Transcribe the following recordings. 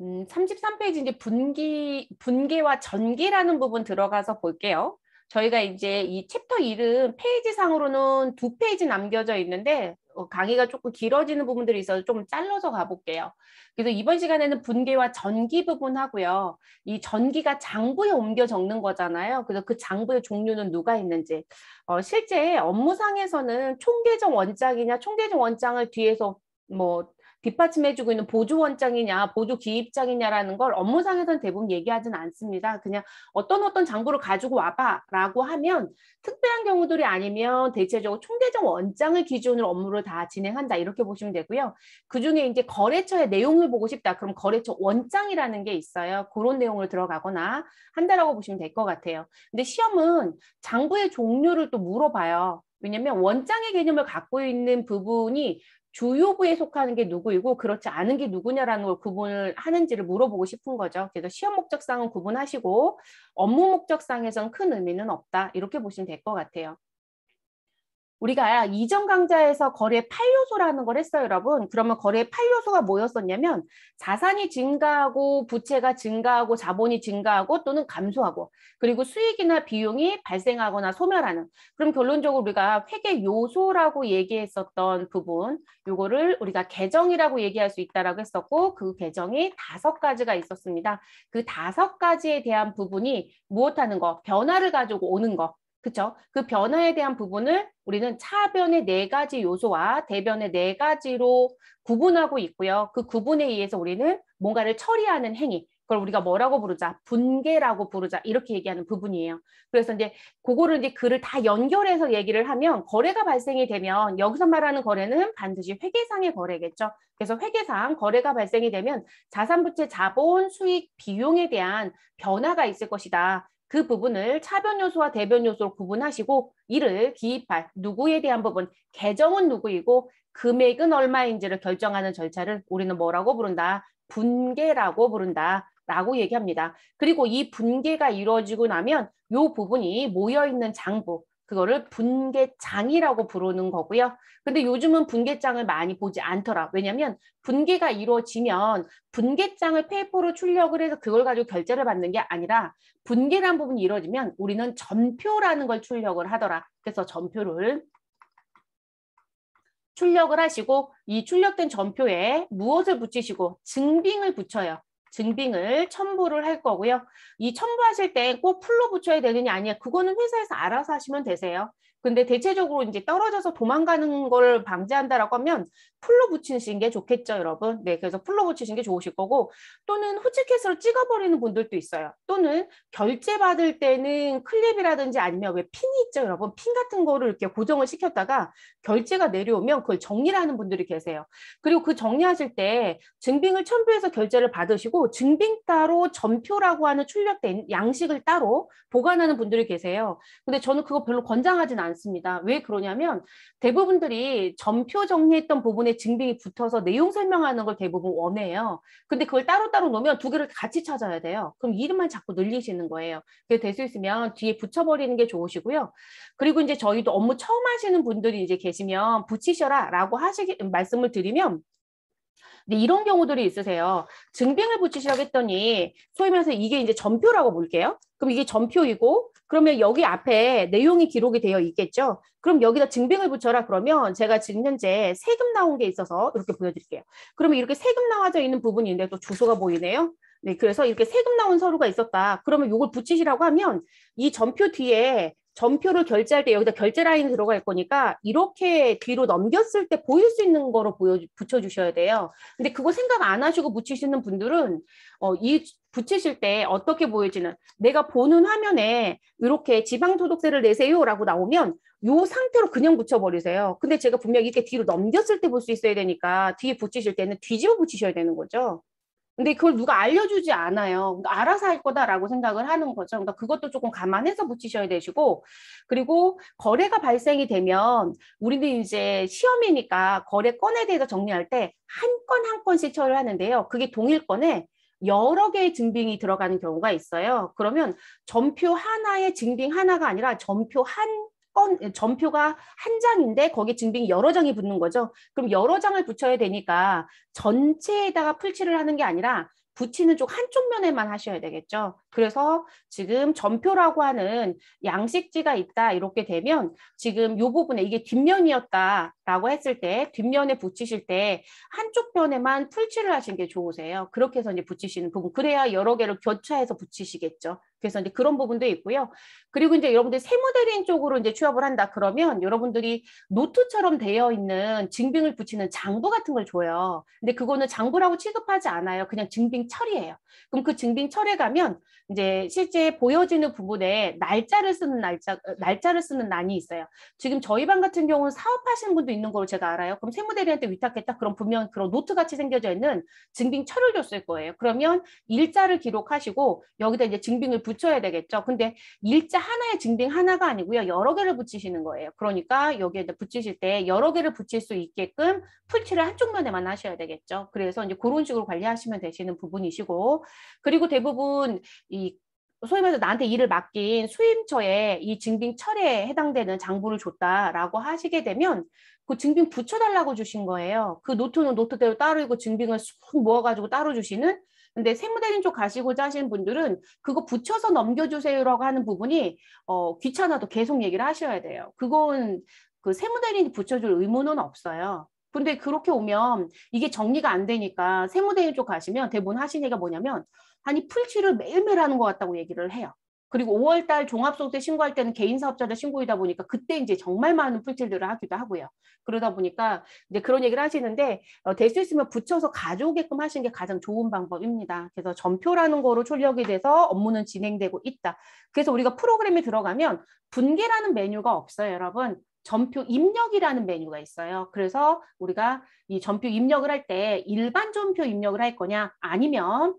음, 33페이지 이제 분기, 분기와 전기라는 부분 들어가서 볼게요. 저희가 이제 이 챕터 이름 페이지상으로는 두 페이지 남겨져 있는데 어, 강의가 조금 길어지는 부분들이 있어서 좀 잘라서 가볼게요. 그래서 이번 시간에는 분기와 전기 부분 하고요. 이 전기가 장부에 옮겨 적는 거잖아요. 그래서 그 장부의 종류는 누가 있는지. 어, 실제 업무상에서는 총계정 원장이냐 총계정 원장을 뒤에서 뭐 뒷받침해주고 있는 보조원장이냐 보조기입장이냐라는 걸업무상에서는 대부분 얘기하진 않습니다. 그냥 어떤 어떤 장부를 가지고 와봐라고 하면 특별한 경우들이 아니면 대체적으로 총대정 원장을 기준으로 업무를 다 진행한다 이렇게 보시면 되고요. 그중에 이제 거래처의 내용을 보고 싶다 그럼 거래처 원장이라는 게 있어요. 그런 내용을 들어가거나 한다라고 보시면 될 것 같아요. 근데 시험은 장부의 종류를 또 물어봐요. 왜냐면 원장의 개념을 갖고 있는 부분이 주요부에 속하는 게 누구이고 그렇지 않은 게 누구냐라는 걸 구분을 하는지를 물어보고 싶은 거죠. 그래서 시험 목적상은 구분하시고 업무 목적상에선 큰 의미는 없다 이렇게 보시면 될 것 같아요. 우리가 이전 강좌에서 거래의 8요소라는 걸 했어요, 여러분. 그러면 거래의 8요소가 뭐였었냐면 자산이 증가하고 부채가 증가하고 자본이 증가하고 또는 감소하고 그리고 수익이나 비용이 발생하거나 소멸하는 그럼 결론적으로 우리가 회계 요소라고 얘기했었던 부분 요거를 우리가 계정이라고 얘기할 수 있다라고 했었고 그 계정이 다섯 가지가 있었습니다. 그 다섯 가지에 대한 부분이 무엇하는 거 변화를 가지고 오는 거 그렇죠? 그 변화에 대한 부분을 우리는 차변의 네 가지 요소와 대변의 네 가지로 구분하고 있고요. 그 구분에 의해서 우리는 뭔가를 처리하는 행위, 그걸 우리가 뭐라고 부르자? 분계라고 부르자. 이렇게 얘기하는 부분이에요. 그래서 이제 그거를 이제 글을 다 연결해서 얘기를 하면 거래가 발생이 되면 여기서 말하는 거래는 반드시 회계상의 거래겠죠. 그래서 회계상 거래가 발생이 되면 자산부채 자본 수익 비용에 대한 변화가 있을 것이다. 그 부분을 차변 요소와 대변 요소로 구분하시고 이를 기입할 누구에 대한 부분, 계정은 누구이고 금액은 얼마인지를 결정하는 절차를 우리는 뭐라고 부른다? 분계라고 부른다. 라고 얘기합니다. 그리고 이 분계가 이루어지고 나면 요 부분이 모여있는 장부, 그거를 분개장이라고 부르는 거고요. 근데 요즘은 분개장을 많이 보지 않더라. 왜냐하면 분개가 이루어지면 분개장을 페이퍼로 출력을 해서 그걸 가지고 결제를 받는 게 아니라 분개란 부분이 이루어지면 우리는 전표라는 걸 출력을 하더라. 그래서 전표를 출력을 하시고 이 출력된 전표에 무엇을 붙이시고 증빙을 붙여요. 증빙을 첨부를 할 거고요. 이 첨부하실 때 꼭 풀로 붙여야 되느냐 아니야. 그거는 회사에서 알아서 하시면 되세요. 근데 대체적으로 이제 떨어져서 도망가는 걸 방지한다라고 하면 풀로 붙이시는 게 좋겠죠, 여러분. 네, 그래서 풀로 붙이시는 게 좋으실 거고 또는 후치캣으로 찍어버리는 분들도 있어요. 또는 결제 받을 때는 클립이라든지 아니면 왜 핀이 있죠, 여러분. 핀 같은 거를 이렇게 고정을 시켰다가 결제가 내려오면 그걸 정리를 하는 분들이 계세요. 그리고 그 정리하실 때 증빙을 첨부해서 결제를 받으시고 증빙 따로 전표라고 하는 출력된 양식을 따로 보관하는 분들이 계세요. 근데 저는 그거 별로 권장하진 않습니다. 않습니다. 왜 그러냐면 대부분들이 점표 정리했던 부분에 증빙이 붙어서 내용 설명하는 걸 대부분 원해요. 근데 그걸 따로따로 놓으면 두 개를 같이 찾아야 돼요. 그럼 이름만 자꾸 늘리시는 거예요. 그게 될 수 있으면 뒤에 붙여버리는 게 좋으시고요. 그리고 이제 저희도 업무 처음 하시는 분들이 이제 계시면 붙이셔라 라고 하시기 말씀을 드리면 근데 이런 경우들이 있으세요. 증빙을 붙이시라고 했더니 소위 말해서 이게 이제 전표라고 볼게요. 그럼 이게 전표이고 그러면 여기 앞에 내용이 기록이 되어 있겠죠. 그럼 여기다 증빙을 붙여라 그러면 제가 지금 현재 세금 나온 게 있어서 이렇게 보여드릴게요. 그러면 이렇게 세금 나와져 있는 부분인데 또 주소가 보이네요. 네, 그래서 이렇게 세금 나온 서류가 있었다. 그러면 이걸 붙이시라고 하면 이 전표 뒤에 전표로 결제할 때 여기다 결제 라인이 들어갈 거니까 이렇게 뒤로 넘겼을 때 보일 수 있는 거로 보여 붙여주셔야 돼요. 근데 그거 생각 안 하시고 붙이시는 분들은 어, 이 붙이실 때 어떻게 보여지는 내가 보는 화면에 이렇게 지방소득세를 내세요라고 나오면 요 상태로 그냥 붙여버리세요. 근데 제가 분명히 이렇게 뒤로 넘겼을 때 볼 수 있어야 되니까 뒤에 붙이실 때는 뒤집어 붙이셔야 되는 거죠. 근데 그걸 누가 알려주지 않아요. 그러니까 알아서 할 거다라고 생각을 하는 거죠. 그러니까 그것도 조금 감안해서 붙이셔야 되시고, 그리고 거래가 발생이 되면 우리는 이제 시험이니까 거래건에 대해서 정리할 때 한 건한 한 건씩 처리를 하는데요. 그게 동일 건에 여러 개의 증빙이 들어가는 경우가 있어요. 그러면 전표 하나의 증빙 하나가 아니라 전표 한건 예, 전표가 한 장인데 거기에 증빙이 여러 장이 붙는 거죠. 그럼 여러 장을 붙여야 되니까 전체에다가 풀칠을 하는 게 아니라 붙이는 쪽 한쪽 면에만 하셔야 되겠죠. 그래서 지금 전표라고 하는 양식지가 있다 이렇게 되면 지금 이 부분에 이게 뒷면이었다라고 했을 때 뒷면에 붙이실 때 한쪽 면에만 풀칠을 하시는 게 좋으세요. 그렇게 해서 이제 붙이시는 부분 그래야 여러 개를 교차해서 붙이시겠죠. 그래서 이제 그런 부분도 있고요. 그리고 이제 여러분들 세무대리인 쪽으로 이제 취업을 한다 그러면 여러분들이 노트처럼 되어 있는 증빙을 붙이는 장부 같은 걸 줘요. 근데 그거는 장부라고 취급하지 않아요. 그냥 증빙 처리예요. 그럼 그 증빙 처리에 가면 이제 실제 보여지는 부분에 날짜를 쓰는 날짜 어, 날짜를 쓰는 난이 있어요. 지금 저희 반 같은 경우는 사업하시는 분도 있는 걸로 제가 알아요. 그럼 세무대리한테 위탁했다. 그럼 분명 그런 노트 같이 생겨져 있는 증빙 철을 줬을 거예요. 그러면 일자를 기록하시고 여기다 이제 증빙을 붙여야 되겠죠. 근데 일자 하나의 증빙 하나가 아니고요. 여러 개를 붙이시는 거예요. 그러니까 여기에 다 붙이실 때 여러 개를 붙일 수 있게끔 풀칠을 한쪽 면에만 하셔야 되겠죠. 그래서 이제 그런 식으로 관리하시면 되시는 부분이시고 그리고 대부분 이 소위 말해서 나한테 일을 맡긴 수임처에 이 증빙 철에 회 해당되는 장부를 줬다라고 하시게 되면 그 증빙 붙여달라고 주신 거예요. 그 노트는 노트대로 따로있고 증빙을 쑥 모아가지고 따로 주시는 근데 세무대리인 쪽 가시고자 하시는 분들은 그거 붙여서 넘겨주세요라고 하는 부분이 어, 귀찮아도 계속 얘기를 하셔야 돼요. 그건 그 세무대리인이 붙여줄 의무는 없어요. 근데 그렇게 오면 이게 정리가 안 되니까 세무대리인 쪽 가시면 대부분 하시는 얘기가 뭐냐면 아니 풀칠을 매일매일 하는 것 같다고 얘기를 해요. 그리고 5월 달 종합소득세 신고할 때는 개인 사업자를 신고이다 보니까 그때 이제 정말 많은 풀칠들을 하기도 하고요. 그러다 보니까 이제 그런 얘기를 하시는데 어, 될 수 있으면 붙여서 가져오게끔 하시는 게 가장 좋은 방법입니다. 그래서 전표라는 거로 출력이 돼서 업무는 진행되고 있다. 그래서 우리가 프로그램에 들어가면 분계라는 메뉴가 없어요, 여러분. 전표 입력이라는 메뉴가 있어요. 그래서 우리가 이 전표 입력을 할 때 일반 전표 입력을 할 거냐 아니면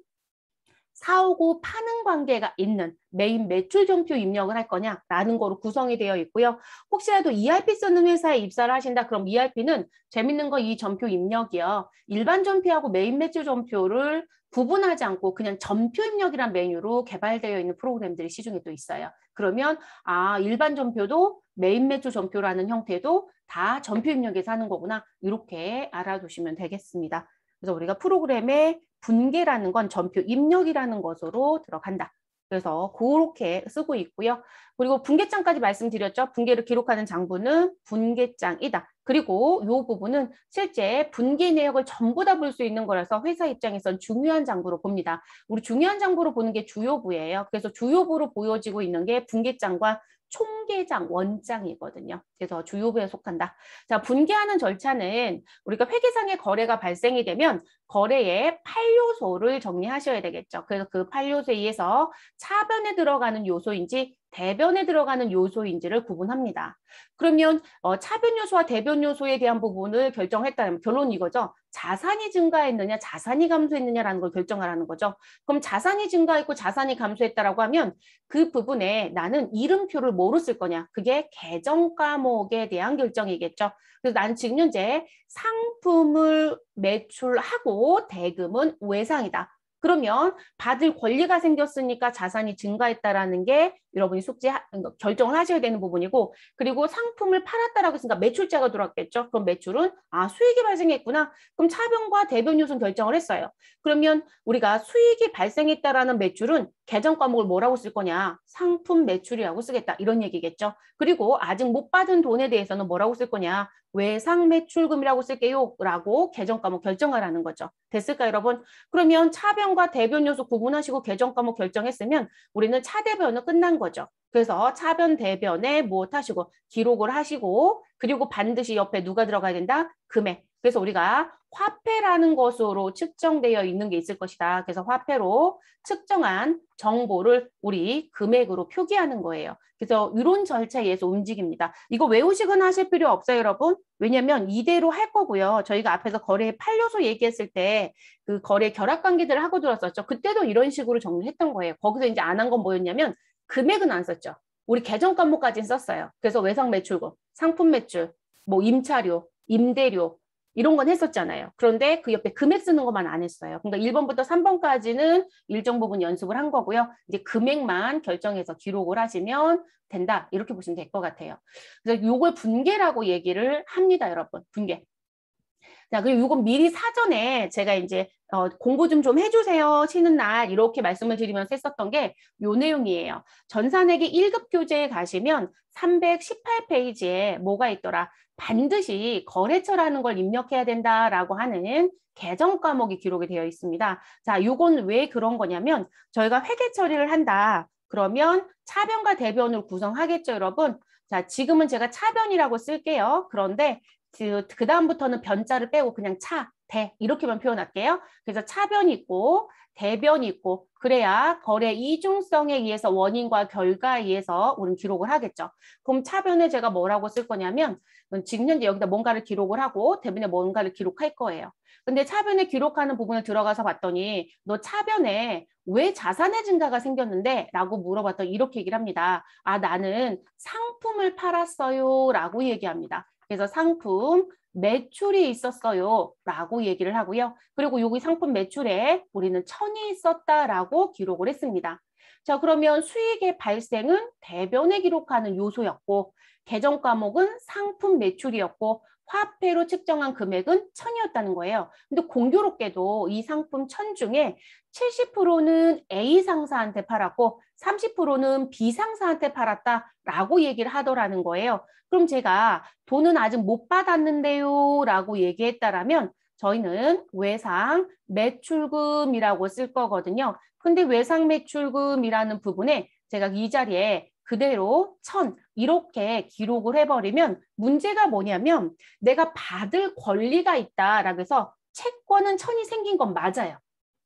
사오고 파는 관계가 있는 메인 매출 정표 입력을 할 거냐라는 거로 구성이 되어 있고요. 혹시라도 ERP 쓰는 회사에 입사를 하신다 그럼 ERP는 재밌는 거 이 점표 입력이요. 일반 점표하고 메인 매출 점표를 구분하지 않고 그냥 점표 입력이란 메뉴로 개발되어 있는 프로그램들이 시중에 또 있어요. 그러면 아 일반 점표도 메인 매출 점표라는 형태도 다 점표 입력에서 하는 거구나 이렇게 알아두시면 되겠습니다. 그래서 우리가 프로그램의 분계라는 건 전표 입력이라는 것으로 들어간다. 그래서 그렇게 쓰고 있고요. 그리고 분계장까지 말씀드렸죠. 분계를 기록하는 장부는 분계장이다. 그리고 이 부분은 실제 분계 내역을 전부 다 볼 수 있는 거라서 회사 입장에선 중요한 장부로 봅니다. 우리 중요한 장부로 보는 게 주요부예요. 그래서 주요부로 보여지고 있는 게 분계장과 총계장 원장이거든요. 그래서 주요부에 속한다. 자, 분계하는 절차는 우리가 회계상의 거래가 발생이 되면 거래의 8요소를 정리하셔야 되겠죠. 그래서 그 8요소에 의해서 차변에 들어가는 요소인지 대변에 들어가는 요소인지를 구분합니다. 그러면 어, 차변 요소와 대변 요소에 대한 부분을 결정했다면 결론이 이거죠. 자산이 증가했느냐 자산이 감소했느냐라는 걸 결정하라는 거죠. 그럼 자산이 증가했고 자산이 감소했다라고 하면 그 부분에 나는 이름표를 뭐로 쓸 거냐. 그게 계정 과목에 대한 결정이겠죠. 그래서 난 지금 현재 상품을 매출하고 대금은 외상이다. 그러면 받을 권리가 생겼으니까 자산이 증가했다라는 게 여러분이 숙지 하, 그러니까 결정을 하셔야 되는 부분이고 그리고 상품을 팔았다라고 했으니까 매출자가 들어왔겠죠. 그럼 매출은 아 수익이 발생했구나. 그럼 차변과 대변 요소 결정을 했어요. 그러면 우리가 수익이 발생했다라는 매출은 계정 과목을 뭐라고 쓸 거냐? 상품 매출이라고 쓰겠다. 이런 얘기겠죠. 그리고 아직 못 받은 돈에 대해서는 뭐라고 쓸 거냐? 외상 매출금이라고 쓸게요. 라고 계정 과목 결정하라는 거죠. 됐을까 여러분? 그러면 차변과 대변 요소 구분하시고 계정 과목 결정했으면 우리는 차대변은 끝난 거예요. 거죠. 그래서 차변 대변에 무엇 뭐 하시고 기록을 하시고 그리고 반드시 옆에 누가 들어가야 된다? 금액. 그래서 우리가 화폐라는 것으로 측정되어 있는 게 있을 것이다. 그래서 화폐로 측정한 정보를 우리 금액으로 표기하는 거예요. 그래서 이런 절차에서 의해 움직입니다. 이거 외우식은 시 하실 필요 없어요, 여러분. 왜냐면 이대로 할 거고요. 저희가 앞에서 거래의 8요소 얘기했을 때 그 거래 결합관계들을 하고 들었었죠. 그때도 이런 식으로 정리했던 거예요. 거기서 이제 안 한 건 뭐였냐면 금액은 안 썼죠. 우리 계정 과목까지는 썼어요. 그래서 외상 매출금, 상품 매출, 뭐 임차료, 임대료 이런 건 했었잖아요. 그런데 그 옆에 금액 쓰는 것만 안 했어요. 그러니까 1번부터 3번까지는 일정 부분 연습을 한 거고요. 이제 금액만 결정해서 기록을 하시면 된다. 이렇게 보시면 될 것 같아요. 그래서 요걸 분계라고 얘기를 합니다, 여러분. 분계. 자, 그리고 이건 미리 사전에 제가 이제 어, 공부 좀 좀 해주세요. 쉬는 날 이렇게 말씀을 드리면서 했었던 게요 내용이에요. 전산회계 1급 교재에 가시면 318페이지에 뭐가 있더라. 반드시 거래처라는 걸 입력해야 된다라고 하는 개정 과목이 기록이 되어 있습니다. 자, 이건왜 그런 거냐면 저희가 회계 처리를 한다. 그러면 차변과 대변을 구성하겠죠, 여러분. 자, 지금은 제가 차변이라고 쓸게요. 그런데 그 다음부터는 변자를 빼고 그냥 차, 대 이렇게만 표현할게요. 그래서 차변이 있고 대변이 있고 그래야 거래 이중성에 의해서 원인과 결과에 의해서 우리는 기록을 하겠죠. 그럼 차변에 제가 뭐라고 쓸 거냐면 음, 지금 현재 여기다 뭔가를 기록을 하고 대변에 뭔가를 기록할 거예요. 근데 차변에 기록하는 부분을 들어가서 봤더니 너 차변에 왜 자산의 증가가 생겼는데? 라고 물어봤더니 이렇게 얘기를 합니다. 아 나는 상품을 팔았어요 라고 얘기합니다. 그래서 상품 매출이 있었어요 라고 얘기를 하고요. 그리고 여기 상품 매출에 우리는 천이 있었다라고 기록을 했습니다. 자 그러면 수익의 발생은 대변에 기록하는 요소였고 개정 과목은 상품 매출이었고 화폐로 측정한 금액은 천이었다는 거예요. 근데 공교롭게도 이 상품 천 중에 70%는 A 상사한테 팔았고 30%는 비상사한테 팔았다라고 얘기를 하더라는 거예요. 그럼 제가 돈은 아직 못 받았는데요 라고 얘기했다라면 저희는 외상 매출금이라고 쓸 거거든요. 근데 외상 매출금이라는 부분에 제가 이 자리에 그대로 천 이렇게 기록을 해버리면 문제가 뭐냐면 내가 받을 권리가 있다라고 해서 채권은 천이 생긴 건 맞아요.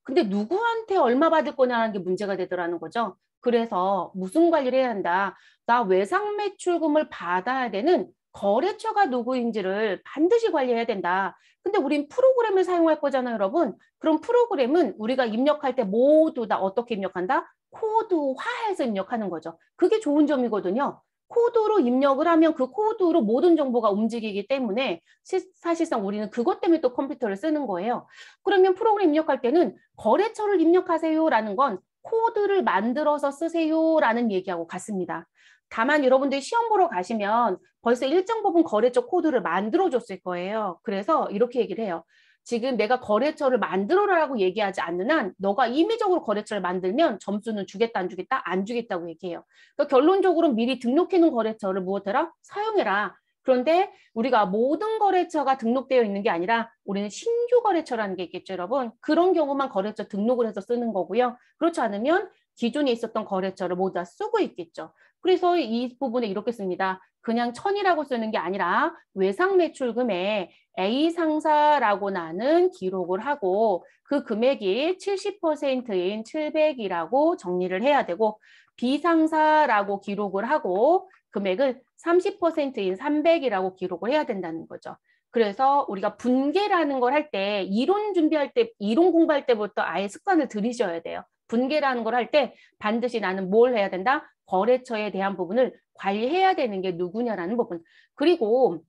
근데 누구한테 얼마 받을 거냐는 게 문제가 되더라는 거죠. 그래서 무슨 관리를 해야 한다. 나 외상 매출금을 받아야 되는 거래처가 누구인지를 반드시 관리해야 된다. 근데 우린 프로그램을 사용할 거잖아요, 여러분. 그럼 프로그램은 우리가 입력할 때 모두 다 어떻게 입력한다? 코드화해서 입력하는 거죠. 그게 좋은 점이거든요. 코드로 입력을 하면 그 코드로 모든 정보가 움직이기 때문에 사실상 우리는 그것 때문에 또 컴퓨터를 쓰는 거예요. 그러면 프로그램 입력할 때는 거래처를 입력하세요라는 건 코드를 만들어서 쓰세요라는 얘기하고 같습니다. 다만 여러분들이 시험 보러 가시면 벌써 일정 부분 거래처 코드를 만들어줬을 거예요. 그래서 이렇게 얘기를 해요. 지금 내가 거래처를 만들어라고 라 얘기하지 않는 한 너가 임의적으로 거래처를 만들면 점수는 주겠다 안 주겠다 안 주겠다고 얘기해요. 그러니까 결론적으로 미리 등록해놓은 거래처를 무엇해라? 사용해라. 그런데 우리가 모든 거래처가 등록되어 있는 게 아니라 우리는 신규 거래처라는 게 있겠죠, 여러분. 그런 경우만 거래처 등록을 해서 쓰는 거고요. 그렇지 않으면 기존에 있었던 거래처를 모두 다 쓰고 있겠죠. 그래서 이 부분에 이렇게 씁니다. 그냥 천이라고 쓰는 게 아니라 외상 매출금에 A 상사라고 나는 기록을 하고 그 금액이 70%인 700이라고 정리를 해야 되고 B 상사라고 기록을 하고 금액을 30%인 300이라고 기록을 해야 된다는 거죠. 그래서 우리가 분계라는 걸 할 때 이론 준비할 때 이론 공부할 때부터 아예 습관을 들이셔야 돼요. 분계라는 걸 할 때 반드시 나는 뭘 해야 된다? 거래처에 대한 부분을 관리해야 되는 게 누구냐라는 부분. 그리고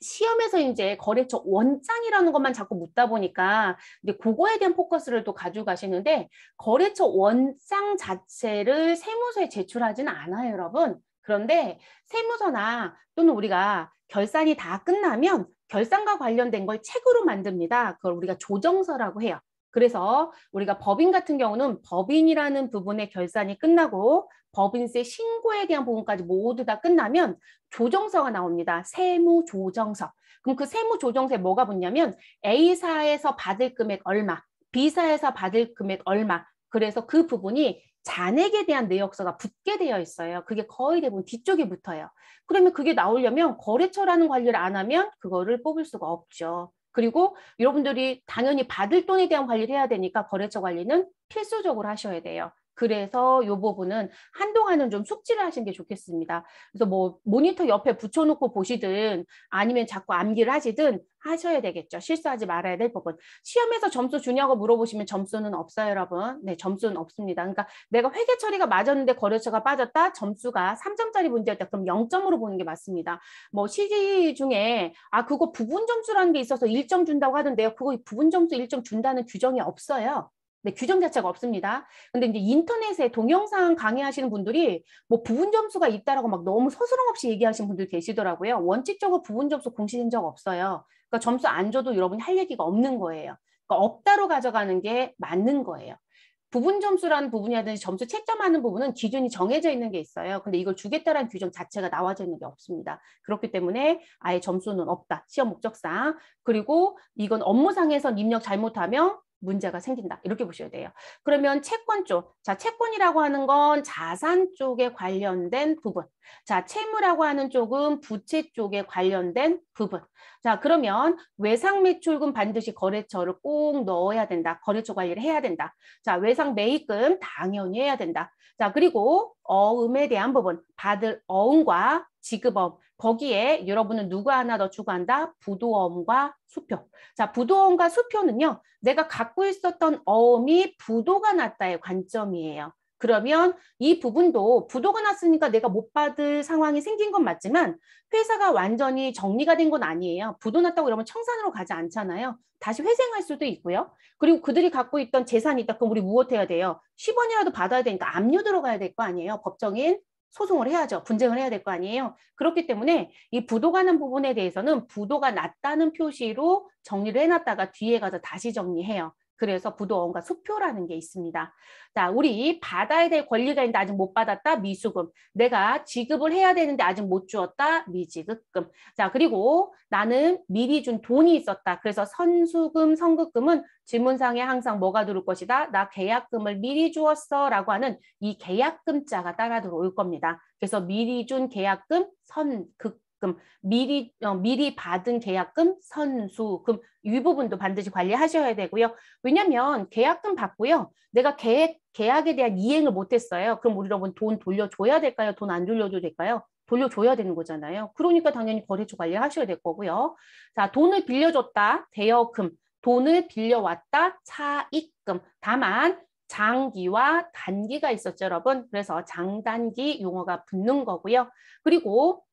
시험에서 이제 거래처 원장이라는 것만 자꾸 묻다 보니까 근데 그거에 대한 포커스를 또 가져가시는데 거래처 원장 자체를 세무서에 제출하진 않아요, 여러분. 그런데 세무서나 또는 우리가 결산이 다 끝나면 결산과 관련된 걸 책으로 만듭니다. 그걸 우리가 조정서라고 해요. 그래서 우리가 법인 같은 경우는 법인이라는 부분의 결산이 끝나고 법인세 신고에 대한 부분까지 모두 다 끝나면 조정서가 나옵니다. 세무조정서. 그럼 그 세무조정서에 뭐가 붙냐면 A사에서 받을 금액 얼마, B사에서 받을 금액 얼마, 그래서 그 부분이 잔액에 대한 내역서가 붙게 되어 있어요. 그게 거의 대부분 뒤쪽에 붙어요. 그러면 그게 나오려면 거래처라는 관리를 안 하면 그거를 뽑을 수가 없죠. 그리고 여러분들이 당연히 받을 돈에 대한 관리를 해야 되니까 거래처 관리는 필수적으로 하셔야 돼요. 그래서 이 부분은 한동안은 좀 숙지를 하시는 게 좋겠습니다. 그래서 뭐 모니터 옆에 붙여놓고 보시든 아니면 자꾸 암기를 하시든 하셔야 되겠죠. 실수하지 말아야 될 부분. 시험에서 점수 주냐고 물어보시면 점수는 없어요, 여러분. 네, 점수는 없습니다. 그러니까 내가 회계 처리가 맞았는데 거래처가 빠졌다. 점수가 3점짜리 문제였다. 그럼 0점으로 보는 게 맞습니다. 뭐 시기 중에 아 그거 부분 점수라는 게 있어서 1점 준다고 하던데요. 그거 부분 점수 1점 준다는 규정이 없어요. 네, 규정 자체가 없습니다. 근데 이제 인터넷에 동영상 강의하시는 분들이 뭐 부분 점수가 있다라고 막 너무 서스럼 없이 얘기하시는 분들 계시더라고요. 원칙적으로 부분 점수 공시된 적 없어요. 그러니까 점수 안 줘도 여러분이 할 얘기가 없는 거예요. 그러니까 없다로 가져가는 게 맞는 거예요. 부분 점수라는 부분이라든지 점수 채점하는 부분은 기준이 정해져 있는 게 있어요. 근데 이걸 주겠다라는 규정 자체가 나와져 있는 게 없습니다. 그렇기 때문에 아예 점수는 없다. 시험 목적상. 그리고 이건 업무상에서 입력 잘못하면 문제가 생긴다. 이렇게 보셔야 돼요. 그러면 채권 쪽. 자, 채권이라고 하는 건 자산 쪽에 관련된 부분. 자, 채무라고 하는 쪽은 부채 쪽에 관련된 부분. 자, 그러면 외상 매출금 반드시 거래처를 꼭 넣어야 된다. 거래처 관리를 해야 된다. 자, 외상 매입금 당연히 해야 된다. 자, 그리고 어음에 대한 부분. 받을 어음과 지급업 거기에 여러분은 누구 하나 더 추가한다? 부도어음과 수표. 자, 부도어음과 수표는요. 내가 갖고 있었던 어음이 부도가 났다의 관점이에요. 그러면 이 부분도 부도가 났으니까 내가 못 받을 상황이 생긴 건 맞지만 회사가 완전히 정리가 된 건 아니에요. 부도 났다고 그러면 청산으로 가지 않잖아요. 다시 회생할 수도 있고요. 그리고 그들이 갖고 있던 재산이 있다. 그럼 우리 무엇해야 돼요? 10원이라도 받아야 되니까 압류 들어가야 될 거 아니에요. 법정인 소송을 해야죠. 분쟁을 해야 될 거 아니에요. 그렇기 때문에 이 부도가는 부분에 대해서는 부도가 났다는 표시로 정리를 해놨다가 뒤에 가서 다시 정리해요. 그래서 부도원과 수표라는 게 있습니다. 자, 우리 받아야 될 권리가 있는데 아직 못 받았다. 미수금. 내가 지급을 해야 되는데 아직 못 주었다. 미지급금. 자, 그리고 나는 미리 준 돈이 있었다. 그래서 선수금, 선급금은 지문상에 항상 뭐가 들어올 것이다. 나 계약금을 미리 주었어. 라고 하는 이 계약금자가 따라 들어올 겁니다. 그래서 미리 준 계약금, 선급 금 계약 미리 어, 미리 받은 계약금, 선수금 이 부분도 반드시 관리하셔야 되고요. 왜냐하면 계약금 받고요, 내가 계약 계약에 대한 이행을 못했어요. 그럼 우리 여러분 돈 돌려줘야 될까요? 돈 안 돌려줘도 될까요? 돌려줘야 되는 거잖아요. 그러니까 당연히 거래처 관리하셔야 될 거고요. 자, 돈을 빌려줬다, 대여금, 돈을 빌려왔다, 차익금. 다만 장기와 단기가 있었죠, 여러분. 그래서 장단기 용어가 붙는 거고요. 그리고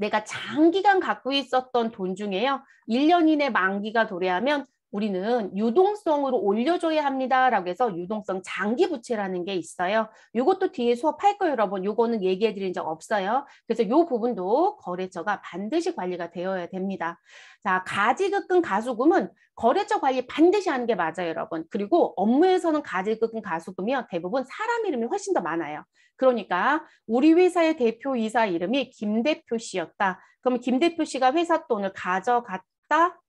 내가 장기간 갖고 있었던 돈 중에요. 1년 이내 만기가 도래하면 우리는 유동성으로 올려줘야 합니다라고 해서 유동성 장기 부채라는 게 있어요. 이것도 뒤에 수업할 거예요, 여러분. 이거는 얘기해 드린 적 없어요. 그래서 이 부분도 거래처가 반드시 관리가 되어야 됩니다. 자, 가지급금 가수금은 거래처 관리 반드시 하는 게 맞아요, 여러분. 그리고 업무에서는 가지급금 가수금이요. 대부분 사람 이름이 훨씬 더 많아요. 그러니까 우리 회사의 대표이사 이름이 김 대표 씨였다. 그러면 김 대표 씨가 회사 돈을 가져갔다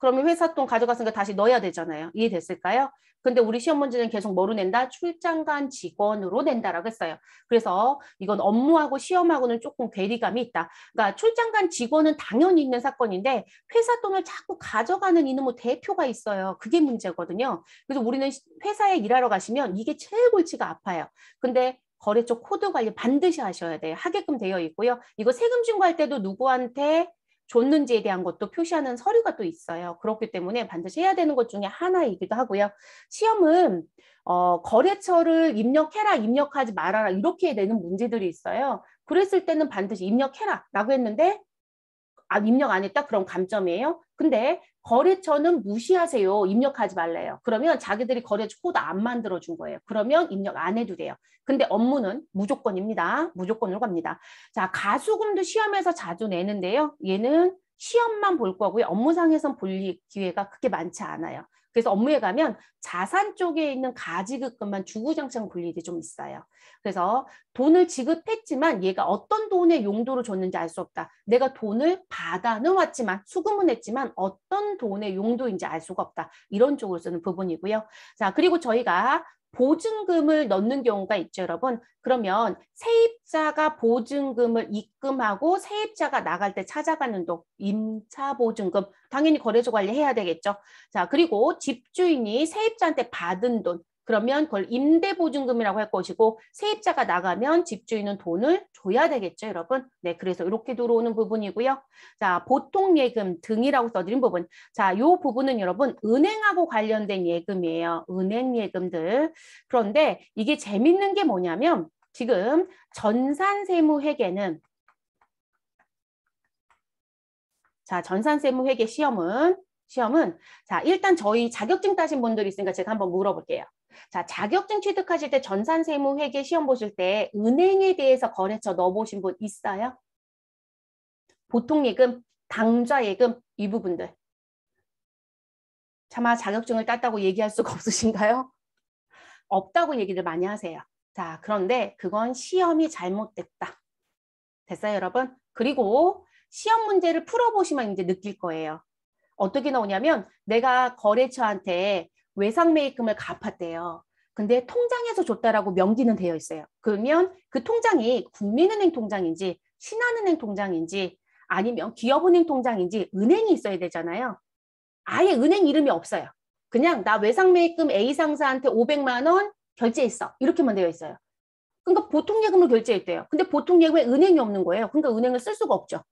그러면 회사 돈 가져갔으니까 다시 넣어야 되잖아요. 이해됐을까요? 근데 우리 시험 문제는 계속 뭐로 낸다? 출장 간 직원으로 낸다라고 했어요. 그래서 이건 업무하고 시험하고는 조금 괴리감이 있다. 그러니까 출장 간 직원은 당연히 있는 사건인데 회사 돈을 자꾸 가져가는 이놈의 대표가 있어요. 그게 문제거든요. 그래서 우리는 회사에 일하러 가시면 이게 제일 골치가 아파요. 근데 거래처 코드 관리 반드시 하셔야 돼요. 하게끔 되어 있고요. 이거 세금 신고할 때도 누구한테 줬는지에 대한 것도 표시하는 서류가 또 있어요. 그렇기 때문에 반드시 해야 되는 것 중에 하나이기도 하고요. 시험은 어, 거래처를 입력해라, 입력하지 말아라 이렇게 되는 문제들이 있어요. 그랬을 때는 반드시 입력해라라고 했는데 아, 입력 안 했다? 그럼 감점이에요. 근데 거래처는 무시하세요. 입력하지 말래요. 그러면 자기들이 거래처 코드 안 만들어준 거예요. 그러면 입력 안 해도 돼요. 근데 업무는 무조건입니다. 무조건으로 갑니다. 자, 가수금도 시험에서 자주 내는데요. 얘는 시험만 볼 거고요. 업무상에선 볼 기회가 그렇게 많지 않아요. 그래서 업무에 가면 자산 쪽에 있는 가지급금만 주구장창 분리돼 좀 있어요. 그래서 돈을 지급했지만 얘가 어떤 돈의 용도로 줬는지 알 수 없다. 내가 돈을 받아 는왔지만 수금은 했지만 어떤 돈의 용도인지 알 수가 없다. 이런 쪽으로 쓰는 부분이고요. 자 그리고 저희가 보증금을 넣는 경우가 있죠, 여러분. 그러면 세입자가 보증금을 입금하고 세입자가 나갈 때 찾아가는 돈, 임차보증금, 당연히 거래소 관리해야 되겠죠. 자, 그리고 집주인이 세입자한테 받은 돈, 그러면 그걸 임대보증금이라고 할 것이고 세입자가 나가면 집주인은 돈을 줘야 되겠죠, 여러분. 네, 그래서 이렇게 들어오는 부분이고요. 자, 보통 예금 등이라고 써드린 부분. 자, 요 부분은 여러분 은행하고 관련된 예금이에요. 은행 예금들. 그런데 이게 재밌는 게 뭐냐면 지금 전산세무회계는 자, 전산세무회계 시험은 시험은 자 일단 저희 자격증 따신 분들이 있으니까 제가 한번 물어볼게요. 자 자격증 취득하실 때 전산세무회계 시험 보실 때 은행에 대해서 거래처 넣어보신 분 있어요? 보통 예금, 당좌 예금 이 부분들. 차마 자격증을 땄다고 얘기할 수가 없으신가요? 없다고 얘기를 많이 하세요. 자 그런데 그건 시험이 잘못됐다. 됐어요 여러분? 그리고 시험 문제를 풀어보시면 이제 느낄 거예요. 어떻게 나오냐면 내가 거래처한테 외상 매입금을 갚았대요. 근데 통장에서 줬다라고 명기는 되어 있어요. 그러면 그 통장이 국민은행 통장인지 신한은행 통장인지 아니면 기업은행 통장인지 은행이 있어야 되잖아요. 아예 은행 이름이 없어요. 그냥 나 외상매입금 A 상사한테 500만 원 결제했어. 이렇게만 되어 있어요. 그러니까 보통 예금을 결제했대요. 근데 보통 예금에 은행이 없는 거예요. 그러니까 은행을 쓸 수가 없죠.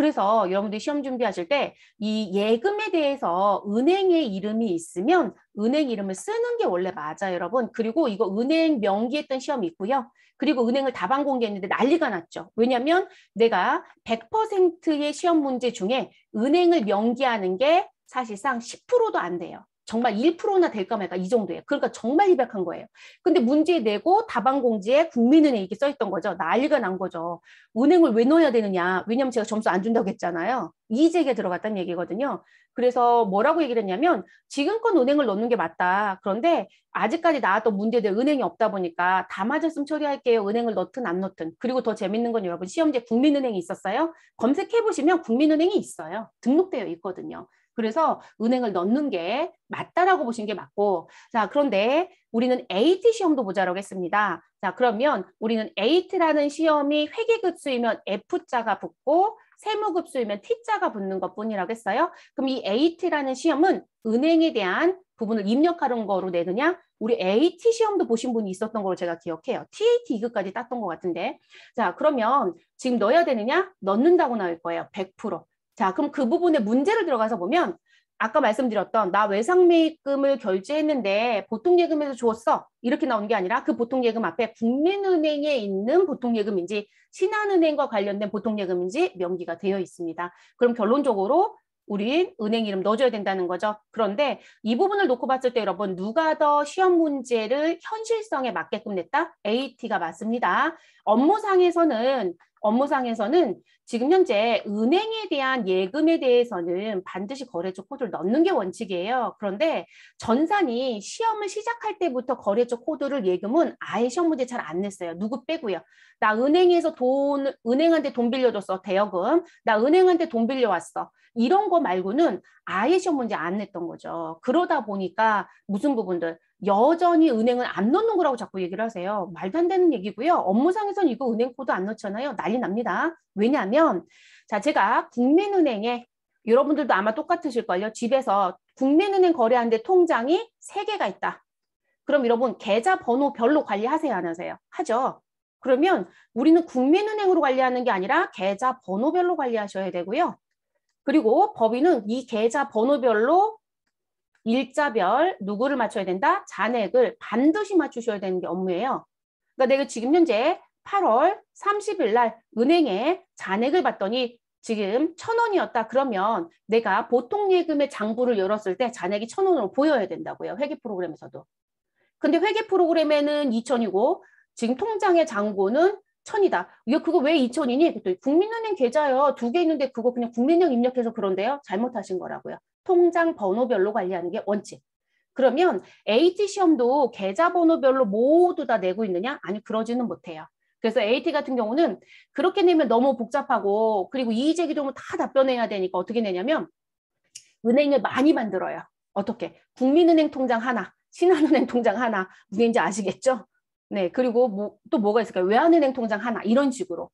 그래서 여러분들이 시험 준비하실 때 이 예금에 대해서 은행의 이름이 있으면 은행 이름을 쓰는 게 원래 맞아요, 여러분. 그리고 이거 은행 명기했던 시험이 있고요. 그리고 은행을 다방 공개했는데 난리가 났죠. 왜냐하면 내가 100%의 시험 문제 중에 은행을 명기하는 게 사실상 10%도 안 돼요. 정말 1%나 될까 말까 이 정도예요. 그러니까 정말 희박한 거예요. 근데 문제 내고 다방 공지에 국민은행 이게써 있던 거죠. 난리가 난 거죠. 은행을 왜 넣어야 되느냐. 왜냐면 제가 점수 안 준다고 했잖아요. 이재계 들어갔다는 얘기거든요. 그래서 뭐라고 얘기를 했냐면 지금껏 은행을 넣는 게 맞다. 그런데 아직까지 나왔던 문제들 은행이 없다 보니까 다 맞았으면 처리할게요. 은행을 넣든 안 넣든. 그리고 더 재밌는 건 여러분 시험제 국민은행이 있었어요. 검색해 보시면 국민은행이 있어요. 등록되어 있거든요. 그래서 은행을 넣는 게 맞다라고 보시는 게 맞고 자 그런데 우리는 AT 시험도 보자라고 했습니다. 자 그러면 우리는 AT라는 시험이 회계급수이면 F자가 붙고 세무급수이면 T자가 붙는 것뿐이라고 했어요. 그럼 이 AT라는 시험은 은행에 대한 부분을 입력하는 거로 내느냐? 우리 AT 시험도 보신 분이 있었던 걸로 제가 기억해요. TAT 2급까지 땄던 것 같은데. 자, 그러면 지금 넣어야 되느냐? 넣는다고 나올 거예요. 100%. 자, 그럼 그 부분에 문제를 들어가서 보면 아까 말씀드렸던 나 외상매입금을 결제했는데 보통예금에서 주었어 이렇게 나오는 게 아니라 그 보통예금 앞에 국민은행에 있는 보통예금인지 신한은행과 관련된 보통예금인지 명기가 되어 있습니다. 그럼 결론적으로 우린 은행 이름 넣어줘야 된다는 거죠. 그런데 이 부분을 놓고 봤을 때 여러분 누가 더 시험 문제를 현실성에 맞게끔 냈다? AT가 맞습니다. 업무상에서는 업무상에서는 지금 현재 은행에 대한 예금에 대해서는 반드시 거래처 코드를 넣는 게 원칙이에요. 그런데 전산이 시험을 시작할 때부터 거래처 코드를 예금은 아예 시험 문제 잘 안 냈어요. 누구 빼고요. 나 은행에서 돈, 은행한테 돈 빌려줬어. 대여금. 나 은행한테 돈 빌려왔어. 이런 거 말고는 아예 시험 문제 안 냈던 거죠. 그러다 보니까 무슨 부분들 여전히 은행은 안 넣는 거라고 자꾸 얘기를 하세요. 말도 안 되는 얘기고요. 업무상에선 이거 은행 코드 안 넣잖아요. 난리 납니다. 왜냐하면 자 제가 국민은행에 여러분들도 아마 똑같으실걸요. 집에서 국민은행 거래하는데 통장이 세개가 있다. 그럼 여러분 계좌 번호별로 관리하세요 안 하세요? 하죠. 그러면 우리는 국민은행으로 관리하는 게 아니라 계좌 번호별로 관리하셔야 되고요. 그리고 법인은 이 계좌 번호별로 일자별 누구를 맞춰야 된다? 잔액을 반드시 맞추셔야 되는 게 업무예요. 그러니까 내가 지금 현재 8월 30일 날 은행에 잔액을 봤더니 지금 천원이었다 그러면 내가 보통 예금의 장부를 열었을 때 잔액이 천원으로 보여야 된다고요. 회계 프로그램에서도. 근데 회계 프로그램에는 2천이고 지금 통장의 장부는 천이다. 이거 그거 왜 2천이니? 국민은행 계좌요. 두 개 있는데 그거 그냥 국민은행 입력해서 그런데요. 잘못하신 거라고요. 통장 번호별로 관리하는 게 원칙. 그러면 AT 시험도 계좌 번호별로 모두 다 내고 있느냐? 아니 그러지는 못해요. 그래서 AT 같은 경우는 그렇게 내면 너무 복잡하고 그리고 이의제기 도면 다 답변해야 되니까 어떻게 내냐면 은행을 많이 만들어요. 어떻게? 국민은행 통장 하나, 신한은행 통장 하나, 무인지 아시겠죠? 네, 그리고 뭐, 또 뭐가 있을까요? 외환은행 통장 하나 이런 식으로.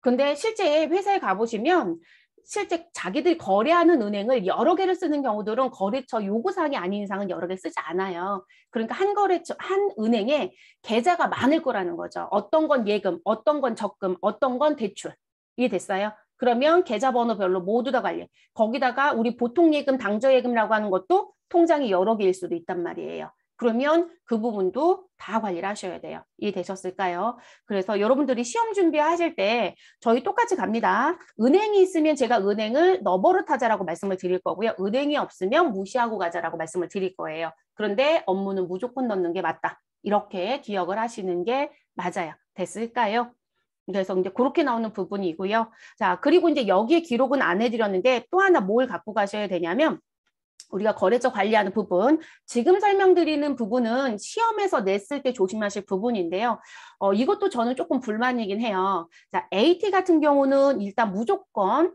근데 실제 회사에 가보시면 실제 자기들이 거래하는 은행을 여러 개를 쓰는 경우들은 거래처 요구사항이 아닌 이상은 여러 개 쓰지 않아요. 그러니까 한 거래처, 한 은행에 계좌가 많을 거라는 거죠. 어떤 건 예금, 어떤 건 적금, 어떤 건 대출. 이해됐어요? 그러면 계좌번호별로 모두 다 관리. 거기다가 우리 보통 예금, 당저 예금이라고 하는 것도 통장이 여러 개일 수도 있단 말이에요. 그러면 그 부분도 다 관리를 하셔야 돼요. 이해되셨을까요? 그래서 여러분들이 시험 준비하실 때 저희 똑같이 갑니다. 은행이 있으면 제가 은행을 너버릇하자라고 말씀을 드릴 거고요. 은행이 없으면 무시하고 가자라고 말씀을 드릴 거예요. 그런데 업무는 무조건 넣는 게 맞다. 이렇게 기억을 하시는 게 맞아요. 됐을까요? 그래서 이제 그렇게 나오는 부분이고요. 자, 그리고 이제 여기에 기록은 안 해드렸는데 또 하나 뭘 갖고 가셔야 되냐면 우리가 거래처 관리하는 부분, 지금 설명드리는 부분은 시험에서 냈을 때 조심하실 부분인데요. 어, 이것도 저는 조금 불만이긴 해요. 자, AT 같은 경우는 일단 무조건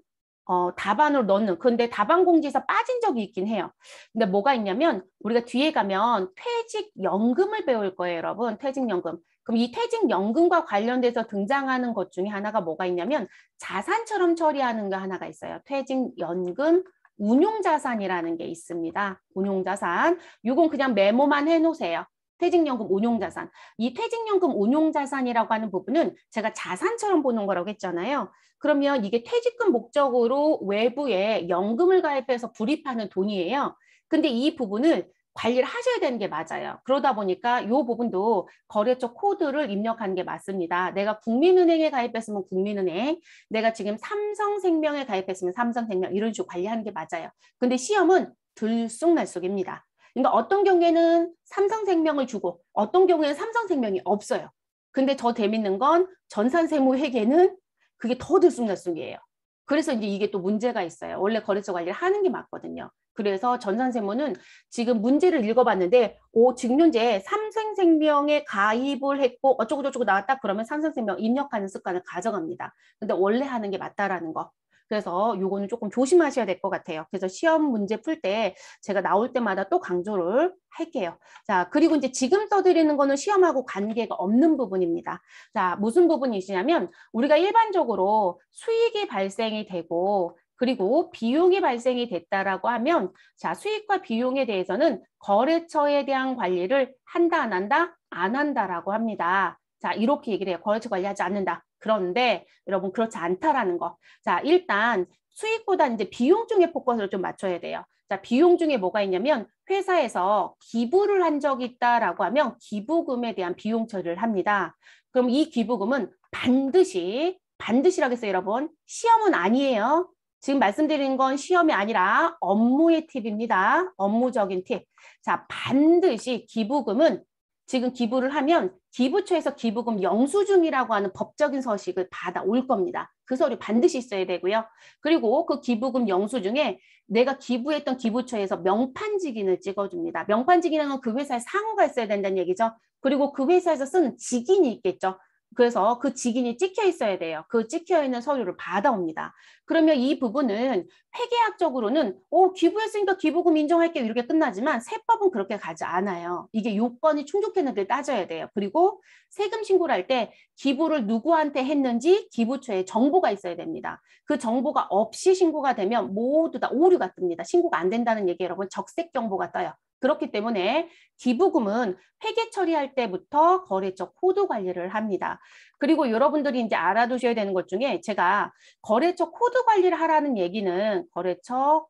어, 답안을 넣는 근데 답안 공지에서 빠진 적이 있긴 해요. 근데 뭐가 있냐면 우리가 뒤에 가면 퇴직연금을 배울 거예요, 여러분. 퇴직연금. 그럼 이 퇴직연금과 관련돼서 등장하는 것 중에 하나가 뭐가 있냐면 자산처럼 처리하는 게 하나가 있어요. 퇴직연금 운용자산이라는 게 있습니다. 운용자산. 이건 그냥 메모만 해놓으세요. 퇴직연금 운용자산. 이 퇴직연금 운용자산이라고 하는 부분은 제가 자산처럼 보는 거라고 했잖아요. 그러면 이게 퇴직금 목적으로 외부에 연금을 가입해서 불입하는 돈이에요. 근데 이 부분을 관리를 하셔야 되는 게 맞아요. 그러다 보니까 이 부분도 거래처 코드를 입력하는 게 맞습니다. 내가 국민은행에 가입했으면 국민은행, 내가 지금 삼성생명에 가입했으면 삼성생명 이런 식으로 관리하는 게 맞아요. 근데 시험은 들쑥날쑥입니다. 그러니까 어떤 경우에는 삼성생명을 주고 어떤 경우에는 삼성생명이 없어요. 근데 더 재밌는 건 전산세무회계는 그게 더 들쑥날쑥이에요. 그래서 이제 이게 또 문제가 있어요. 원래 거래처 관리를 하는 게 맞거든요. 그래서 전산세무는 지금 문제를 읽어봤는데 오 증류제 삼생생명에 가입을 했고 어쩌고저쩌고 나왔다 그러면 삼생생명 입력하는 습관을 가져갑니다. 근데 원래 하는 게 맞다라는 거. 그래서 요거는 조금 조심하셔야 될 것 같아요. 그래서 시험 문제 풀 때 제가 나올 때마다 또 강조를 할게요. 자, 그리고 이제 지금 써드리는 거는 시험하고 관계가 없는 부분입니다. 자, 무슨 부분이시냐면 우리가 일반적으로 수익이 발생이 되고 그리고 비용이 발생이 됐다라고 하면 자 수익과 비용에 대해서는 거래처에 대한 관리를 한다 안 한다 안 한다라고 합니다. 자 이렇게 얘기를 해요. 거래처 관리하지 않는다. 그런데 여러분 그렇지 않다라는 거. 자 일단 수익보다 이제 비용 중에 포커스를 좀 맞춰야 돼요. 자, 비용 중에 뭐가 있냐면 회사에서 기부를 한 적이 있다라고 하면 기부금에 대한 비용 처리를 합니다. 그럼 이 기부금은 반드시 반드시라고 했어요, 여러분. 시험은 아니에요. 지금 말씀드린 건 시험이 아니라 업무의 팁입니다. 업무적인 팁. 자, 반드시 기부금은 지금 기부를 하면 기부처에서 기부금 영수증이라고 하는 법적인 서식을 받아올 겁니다. 그 서류 반드시 있어야 되고요. 그리고 그 기부금 영수증에 내가 기부했던 기부처에서 명판직인을 찍어줍니다. 명판직인은 그 회사에 상호가 있어야 된다는 얘기죠. 그리고 그 회사에서 쓴 직인이 있겠죠. 그래서 그 직인이 찍혀 있어야 돼요. 그 찍혀 있는 서류를 받아옵니다. 그러면 이 부분은 회계학적으로는 오 어, 기부했으니까 기부금 인정할게 이렇게 끝나지만 세법은 그렇게 가지 않아요. 이게 요건이 충족했는데 따져야 돼요. 그리고 세금 신고를 할 때 기부를 누구한테 했는지 기부처에 정보가 있어야 됩니다. 그 정보가 없이 신고가 되면 모두 다 오류가 뜹니다. 신고가 안 된다는 얘기 여러분 적색 정보가 떠요. 그렇기 때문에 기부금은 회계 처리할 때부터 거래처 코드 관리를 합니다. 그리고 여러분들이 이제 알아두셔야 되는 것 중에 제가 거래처 코드 관리를 하라는 얘기는 거래처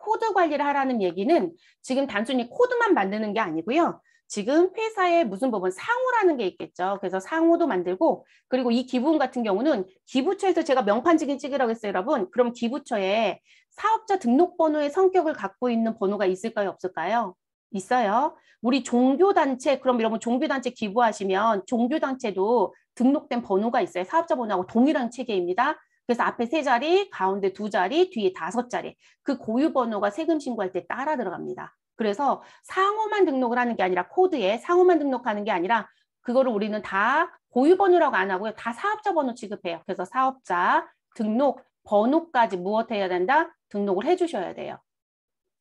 코드 관리를 하라는 얘기는 지금 단순히 코드만 만드는 게 아니고요. 지금 회사에 무슨 부분 상호라는 게 있겠죠. 그래서 상호도 만들고 그리고 이 기부금 같은 경우는 기부처에서 제가 명판지인 찍으라고 했어요, 여러분. 그럼 기부처에 사업자 등록번호의 성격을 갖고 있는 번호가 있을까요? 없을까요? 있어요. 우리 종교단체, 그럼 여러분 종교단체 기부하시면 종교단체도 등록된 번호가 있어요. 사업자 번호하고 동일한 체계입니다. 그래서 앞에 세 자리, 가운데 두 자리, 뒤에 다섯 자리. 그 고유 번호가 세금 신고할 때 따라 들어갑니다. 그래서 상호만 등록을 하는 게 아니라 코드에 상호만 등록하는 게 아니라 그거를 우리는 다 고유 번호라고 안 하고요. 다 사업자 번호 취급해요. 그래서 사업자 등록 번호까지 무엇 해야 된다? 등록을 해주셔야 돼요.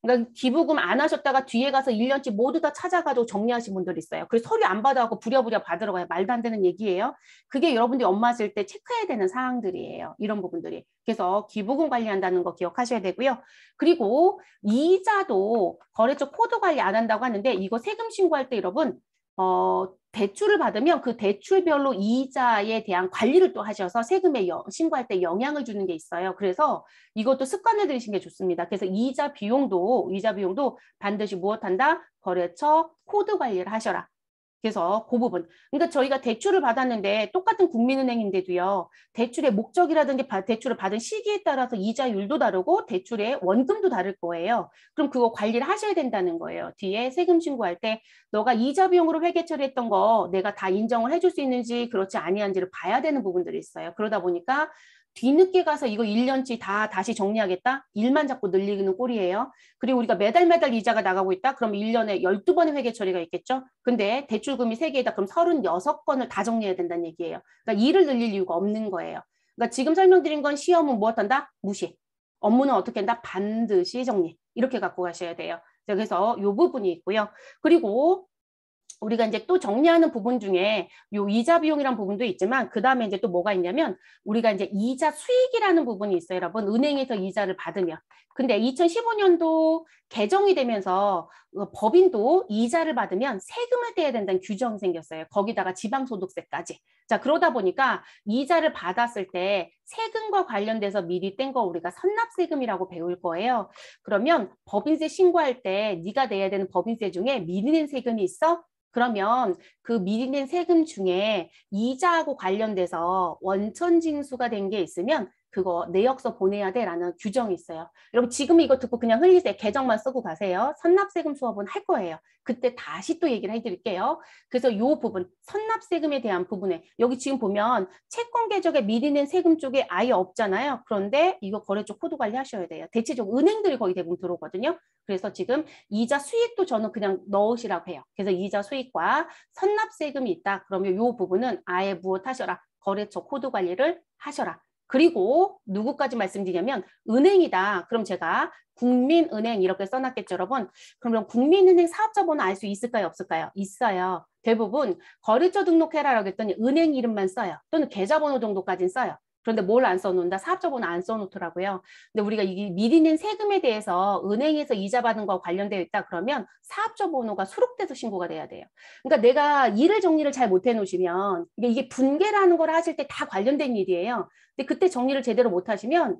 그러니까 기부금 안 하셨다가 뒤에 가서 1년치 모두 다 찾아가지고 정리하신 분들 있어요. 그래서 서류 안 받아갖고 부랴부랴 받으러 가요. 말도 안 되는 얘기예요. 그게 여러분들이 엄마 하실 때 체크해야 되는 사항들이에요. 이런 부분들이. 그래서 기부금 관리한다는 거 기억하셔야 되고요. 그리고 이자도 거래처 코드 관리 안 한다고 하는데 이거 세금 신고할 때 여러분 어, 대출을 받으면 그 대출별로 이자에 대한 관리를 또 하셔서 세금에 영, 신고할 때 영향을 주는 게 있어요. 그래서 이것도 습관을 들이신 게 좋습니다. 그래서 이자 비용도 이자 비용도 반드시 무엇한다? 거래처 코드 관리를 하셔라. 그래서 그 부분. 그러니까 저희가 대출을 받았는데 똑같은 국민은행인데도요. 대출의 목적이라든지 대출을 받은 시기에 따라서 이자율도 다르고 대출의 원금도 다를 거예요. 그럼 그거 관리를 하셔야 된다는 거예요. 뒤에 세금 신고할 때 너가 이자 비용으로 회계 처리했던 거 내가 다 인정을 해줄 수 있는지 그렇지 아니한지를 봐야 되는 부분들이 있어요. 그러다 보니까 뒤늦게 가서 이거 1년치 다 다시 정리하겠다? 일만 자꾸 늘리는 꼴이에요. 그리고 우리가 매달 매달 이자가 나가고 있다? 그럼 1년에 12번의 회계 처리가 있겠죠? 근데 대출금이 3개이다? 그럼 36건을 다 정리해야 된다는 얘기예요. 그러니까 일을 늘릴 이유가 없는 거예요. 그러니까 지금 설명드린 건 시험은 무엇한다? 무시. 업무는 어떻게 한다? 반드시 정리. 이렇게 갖고 가셔야 돼요. 그래서 이 부분이 있고요. 그리고 우리가 이제 또 정리하는 부분 중에 요 이자 비용이란 부분도 있지만 그 다음에 이제 또 뭐가 있냐면 우리가 이제 이자 수익이라는 부분이 있어요. 여러분 은행에서 이자를 받으면 근데 2015년도 개정이 되면서 어, 법인도 이자를 받으면 세금을 떼야 된다는 규정이 생겼어요. 거기다가 지방소득세까지. 자 그러다 보니까 이자를 받았을 때 세금과 관련돼서 미리 뗀 거 우리가 선납세금이라고 배울 거예요. 그러면 법인세 신고할 때 네가 내야 되는 법인세 중에 미리 낸 세금이 있어? 그러면 그 미리낸 세금 중에 이자하고 관련돼서 원천징수가 된 게 있으면 그거 내역서 보내야 돼라는 규정이 있어요. 여러분 지금 이거 듣고 그냥 흘리세요. 계정만 쓰고 가세요. 선납세금 수업은 할 거예요. 그때 다시 또 얘기를 해드릴게요. 그래서 요 부분 선납세금에 대한 부분에 여기 지금 보면 채권 계적에 미리 낸 세금 쪽에 아예 없잖아요. 그런데 이거 거래처 코드 관리하셔야 돼요. 대체적 으로 은행들이 거의 대부분 들어오거든요. 그래서 지금 이자 수익도 저는 그냥 넣으시라고 해요. 그래서 이자 수익과 선납세금이 있다. 그러면 요 부분은 아예 무엇 하셔라. 거래처 코드 관리를 하셔라. 그리고 누구까지 말씀드리냐면 은행이다. 그럼 제가 국민은행 이렇게 써놨겠죠, 여러분. 그러면 국민은행 사업자번호 알 수 있을까요, 없을까요? 있어요. 대부분 거래처 등록해라라고 했더니 은행 이름만 써요. 또는 계좌번호 정도까지는 써요. 그런데 뭘 안 써놓는다? 사업적은 안 써놓더라고요. 근데 우리가 이 미리 낸 세금에 대해서 은행에서 이자 받은 거와 관련되어 있다 그러면 사업자 번호가 수록돼서 신고가 돼야 돼요. 그러니까 내가 일을 정리를 잘 못 해놓으시면 이게 분계라는 걸 하실 때 다 관련된 일이에요. 근데 그때 정리를 제대로 못 하시면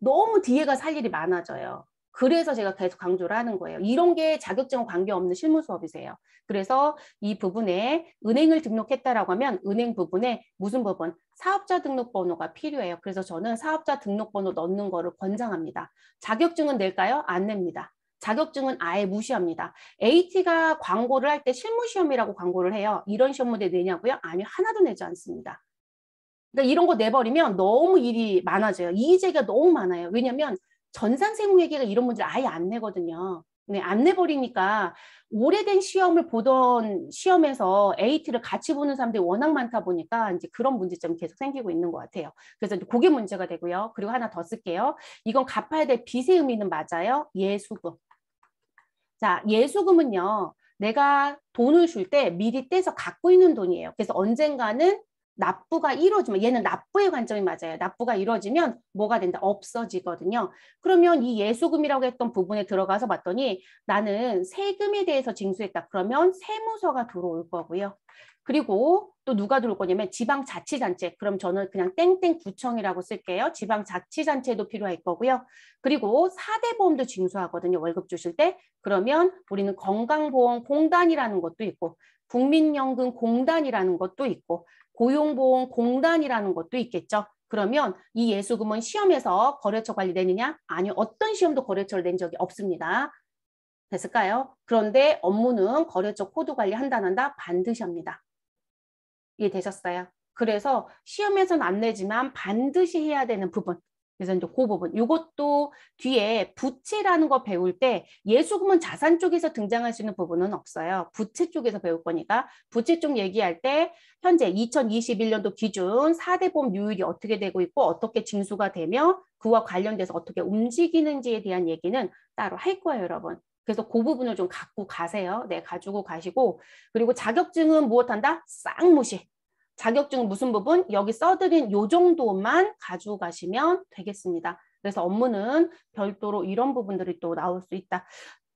너무 뒤에 가살 일이 많아져요. 그래서 제가 계속 강조를 하는 거예요. 이런 게 자격증 관계없는 실무 수업이세요. 그래서 이 부분에 은행을 등록했다라고 하면 은행 부분에 무슨 부분? 사업자 등록번호가 필요해요. 그래서 저는 사업자 등록번호 넣는 거를 권장합니다. 자격증은 낼까요? 안 냅니다. 자격증은 아예 무시합니다. AT가 광고를 할 때 실무시험이라고 광고를 해요. 이런 시험 문제 내냐고요? 아니요. 하나도 내지 않습니다. 그러니까 이런 거 내버리면 너무 일이 많아져요. 이의제기가 너무 많아요. 왜냐하면 전산세무회계가 이런 문제를 아예 안 내거든요. 네, 안 내버리니까 오래된 시험을 보던 시험에서 AT를 같이 보는 사람들이 워낙 많다 보니까 이제 그런 문제점이 계속 생기고 있는 것 같아요. 그래서 이 그게 문제가 되고요. 그리고 하나 더 쓸게요. 이건 갚아야 될 빚의 의미는 맞아요. 예수금. 자, 예수금은요. 내가 돈을 줄 때 미리 떼서 갖고 있는 돈이에요. 그래서 언젠가는 납부가 이루어지면 얘는 납부의 관점이 맞아요. 납부가 이루어지면 뭐가 된다? 없어지거든요. 그러면 이 예수금이라고 했던 부분에 들어가서 봤더니 나는 세금에 대해서 징수했다. 그러면 세무서가 들어올 거고요. 그리고 또 누가 들어올 거냐면 지방자치단체. 그럼 저는 그냥 땡땡구청이라고 쓸게요. 지방자치단체도 필요할 거고요. 그리고 사대보험도 징수하거든요. 월급 주실 때. 그러면 우리는 건강보험공단이라는 것도 있고 국민연금공단이라는 것도 있고 고용보험공단이라는 것도 있겠죠. 그러면 이 예수금은 시험에서 거래처 관리되느냐? 아니요. 어떤 시험도 거래처를 낸 적이 없습니다. 됐을까요? 그런데 업무는 거래처 코드 관리한다 한다 반드시 합니다. 이해되셨어요? 그래서 시험에서는 안 내지만 반드시 해야 되는 부분 그래서 이제 그 부분 이것도 뒤에 부채라는 거 배울 때 예수금은 자산 쪽에서 등장할 수 있는 부분은 없어요. 부채 쪽에서 배울 거니까 부채 쪽 얘기할 때 현재 2021년도 기준 사대보험 유율이 어떻게 되고 있고 어떻게 징수가 되며 그와 관련돼서 어떻게 움직이는지에 대한 얘기는 따로 할 거예요, 여러분. 그래서 그 부분을 좀 갖고 가세요. 네, 가지고 가시고 그리고 자격증은 무엇한다? 쌍무시. 자격증 무슨 부분? 여기 써드린 요 정도만 가져가시면 되겠습니다. 그래서 업무는 별도로 이런 부분들이 또 나올 수 있다.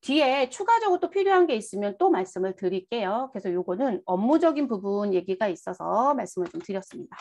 뒤에 추가적으로 또 필요한 게 있으면 또 말씀을 드릴게요. 그래서 요거는 업무적인 부분 얘기가 있어서 말씀을 좀 드렸습니다.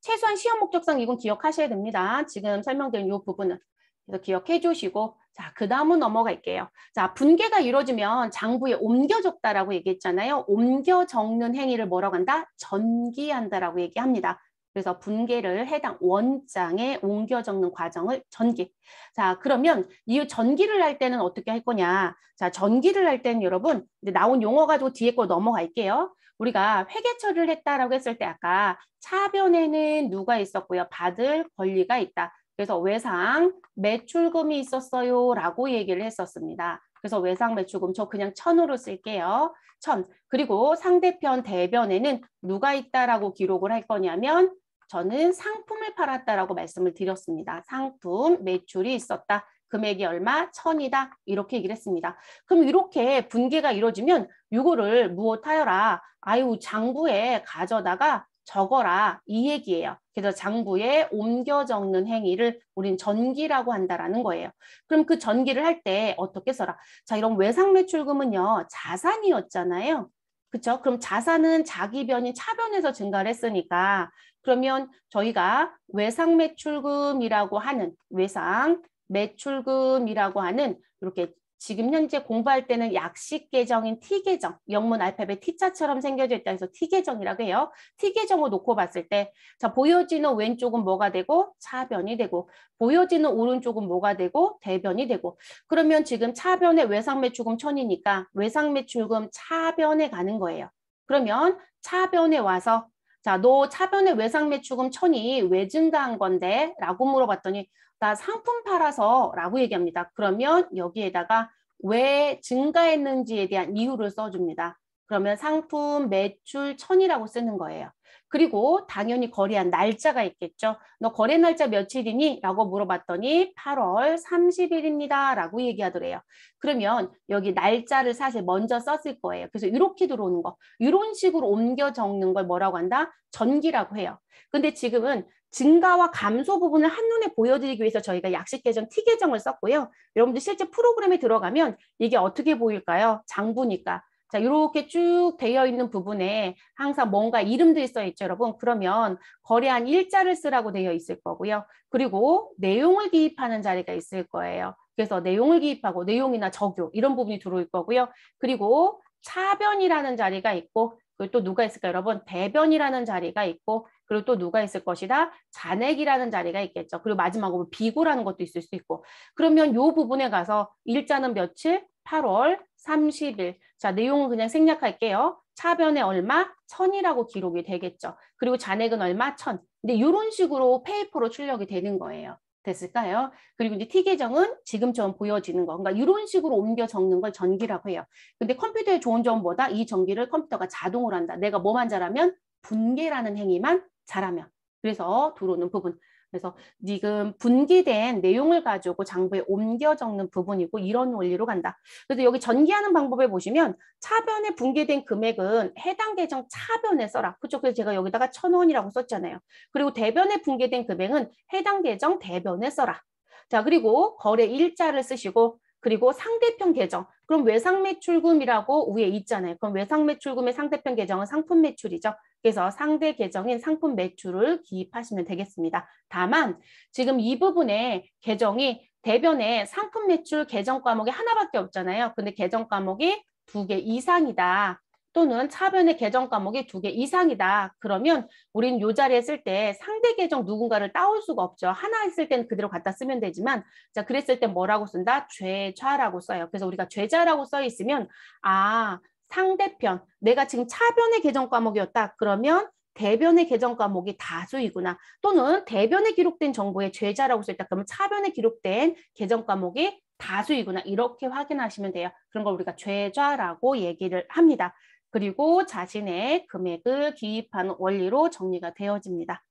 최소한 시험 목적상 이건 기억하셔야 됩니다. 지금 설명드린 요 부분은 그래서 기억해 주시고 자, 그 다음은 넘어갈게요. 자, 분계가 이루어지면 장부에 옮겨졌다라고 얘기했잖아요. 옮겨 적는 행위를 뭐라고 한다? 전기한다라고 얘기합니다. 그래서 분계를 해당 원장에 옮겨 적는 과정을 전기. 자, 그러면 이 전기를 할 때는 어떻게 할 거냐? 자, 전기를 할 때는 여러분, 이제 나온 용어 가지고 뒤에 거 넘어갈게요. 우리가 회계 처리를 했다라고 했을 때 아까 차변에는 누가 있었고요. 받을 권리가 있다. 그래서 외상 매출금이 있었어요 라고 얘기를 했었습니다. 그래서 외상 매출금 저 그냥 천으로 쓸게요. 천. 그리고 상대편 대변에는 누가 있다라고 기록을 할 거냐면 저는 상품을 팔았다라고 말씀을 드렸습니다. 상품 매출이 있었다. 금액이 얼마? 천이다. 이렇게 얘기를 했습니다. 그럼 이렇게 분계가 이루어지면 이거를 무엇 하여라? 아유 장부에 가져다가 적어라. 이 얘기예요. 그래서 장부에 옮겨 적는 행위를 우린 전기라고 한다라는 거예요. 그럼 그 전기를 할 때 어떻게 써라? 자, 이런 외상 매출금은요. 자산이었잖아요. 그쵸 그럼 자산은 자기 변인 차변에서 증가를 했으니까 그러면 저희가 외상 매출금이라고 하는 외상 매출금이라고 하는 이렇게 지금 현재 공부할 때는 약식 계정인 T 계정, 영문 알파벳 T자처럼 생겨져 있다 해서 T 계정이라고 해요. T 계정을 놓고 봤을 때, 자, 보여지는 왼쪽은 뭐가 되고 차변이 되고, 보여지는 오른쪽은 뭐가 되고 대변이 되고, 그러면 지금 차변의 외상매출금 천이니까 외상매출금 차변에 가는 거예요. 그러면 차변에 와서 자, 너 차변의 외상매출금 천이 왜 증가한 건데? 라고 물어봤더니 나 상품 팔아서 라고 얘기합니다. 그러면 여기에다가 왜 증가했는지에 대한 이유를 써줍니다. 그러면 상품 매출 천이라고 쓰는 거예요. 그리고 당연히 거래한 날짜가 있겠죠. 너 거래 날짜 며칠이니? 라고 물어봤더니 8월 30일입니다. 라고 얘기하더래요. 그러면 여기 날짜를 사실 먼저 썼을 거예요. 그래서 이렇게 들어오는 거. 이런 식으로 옮겨 적는 걸 뭐라고 한다? 전기라고 해요. 근데 지금은 증가와 감소 부분을 한눈에 보여드리기 위해서 저희가 약식 계정, 티 계정을 썼고요. 여러분들 실제 프로그램에 들어가면 이게 어떻게 보일까요? 장부니까. 자, 이렇게 쭉 되어 있는 부분에 항상 뭔가 이름들이 써 있죠, 여러분. 그러면 거래한 일자를 쓰라고 되어 있을 거고요. 그리고 내용을 기입하는 자리가 있을 거예요. 그래서 내용을 기입하고 내용이나 적용 이런 부분이 들어올 거고요. 그리고 차변이라는 자리가 있고 또 누가 있을까요? 여러분 대변이라는 자리가 있고 그리고 또 누가 있을 것이다. 잔액이라는 자리가 있겠죠. 그리고 마지막으로 비고라는 것도 있을 수 있고. 그러면 요 부분에 가서 일자는 며칠? 8월 30일. 자, 내용은 그냥 생략할게요. 차변에 얼마? 천이라고 기록이 되겠죠. 그리고 잔액은 얼마? 천. 근데 이런 식으로 페이퍼로 출력이 되는 거예요. 됐을까요? 그리고 이제 티 계정은 지금처럼 보여지는 거. 그러니까 이런 식으로 옮겨 적는 걸 전기라고 해요. 근데 컴퓨터의 좋은 점보다 이 전기를 컴퓨터가 자동으로 한다. 내가 뭐만 잘하면 분계라는 행위만 잘하면. 그래서 들어오는 부분. 그래서 지금 분기된 내용을 가지고 장부에 옮겨 적는 부분이고 이런 원리로 간다. 그래서 여기 전기하는 방법을 보시면 차변에 분기된 금액은 해당 계정 차변에 써라. 그쵸? 그래서 제가 여기다가 천 원이라고 썼잖아요. 그리고 대변에 분기된 금액은 해당 계정 대변에 써라. 자 그리고 거래 일자를 쓰시고 그리고 상대편 계정. 그럼 외상 매출금이라고 위에 있잖아요. 그럼 외상 매출금의 상대편 계정은 상품 매출이죠. 그래서 상대 계정인 상품 매출을 기입하시면 되겠습니다. 다만 지금 이 부분에 계정이 대변에 상품 매출 계정 과목이 하나밖에 없잖아요. 근데 계정 과목이 두 개 이상이다. 또는 차변의 계정 과목이 두 개 이상이다. 그러면 우린 요 자리에 쓸 때 상대 계정 누군가를 따올 수가 없죠. 하나 있을 땐 그대로 갖다 쓰면 되지만 자 그랬을 때 뭐라고 쓴다? 죄좌라고 써요. 그래서 우리가 죄자라고 써 있으면 아 상대편 내가 지금 차변의 계정 과목이었다. 그러면 대변의 계정 과목이 다수이구나 또는 대변에 기록된 정보의 죄자라고 써있다 그러면 차변에 기록된 계정 과목이 다수이구나 이렇게 확인하시면 돼요. 그런 걸 우리가 죄좌라고 얘기를 합니다. 그리고 자신의 금액을 기입한 원리로 정리가 되어집니다.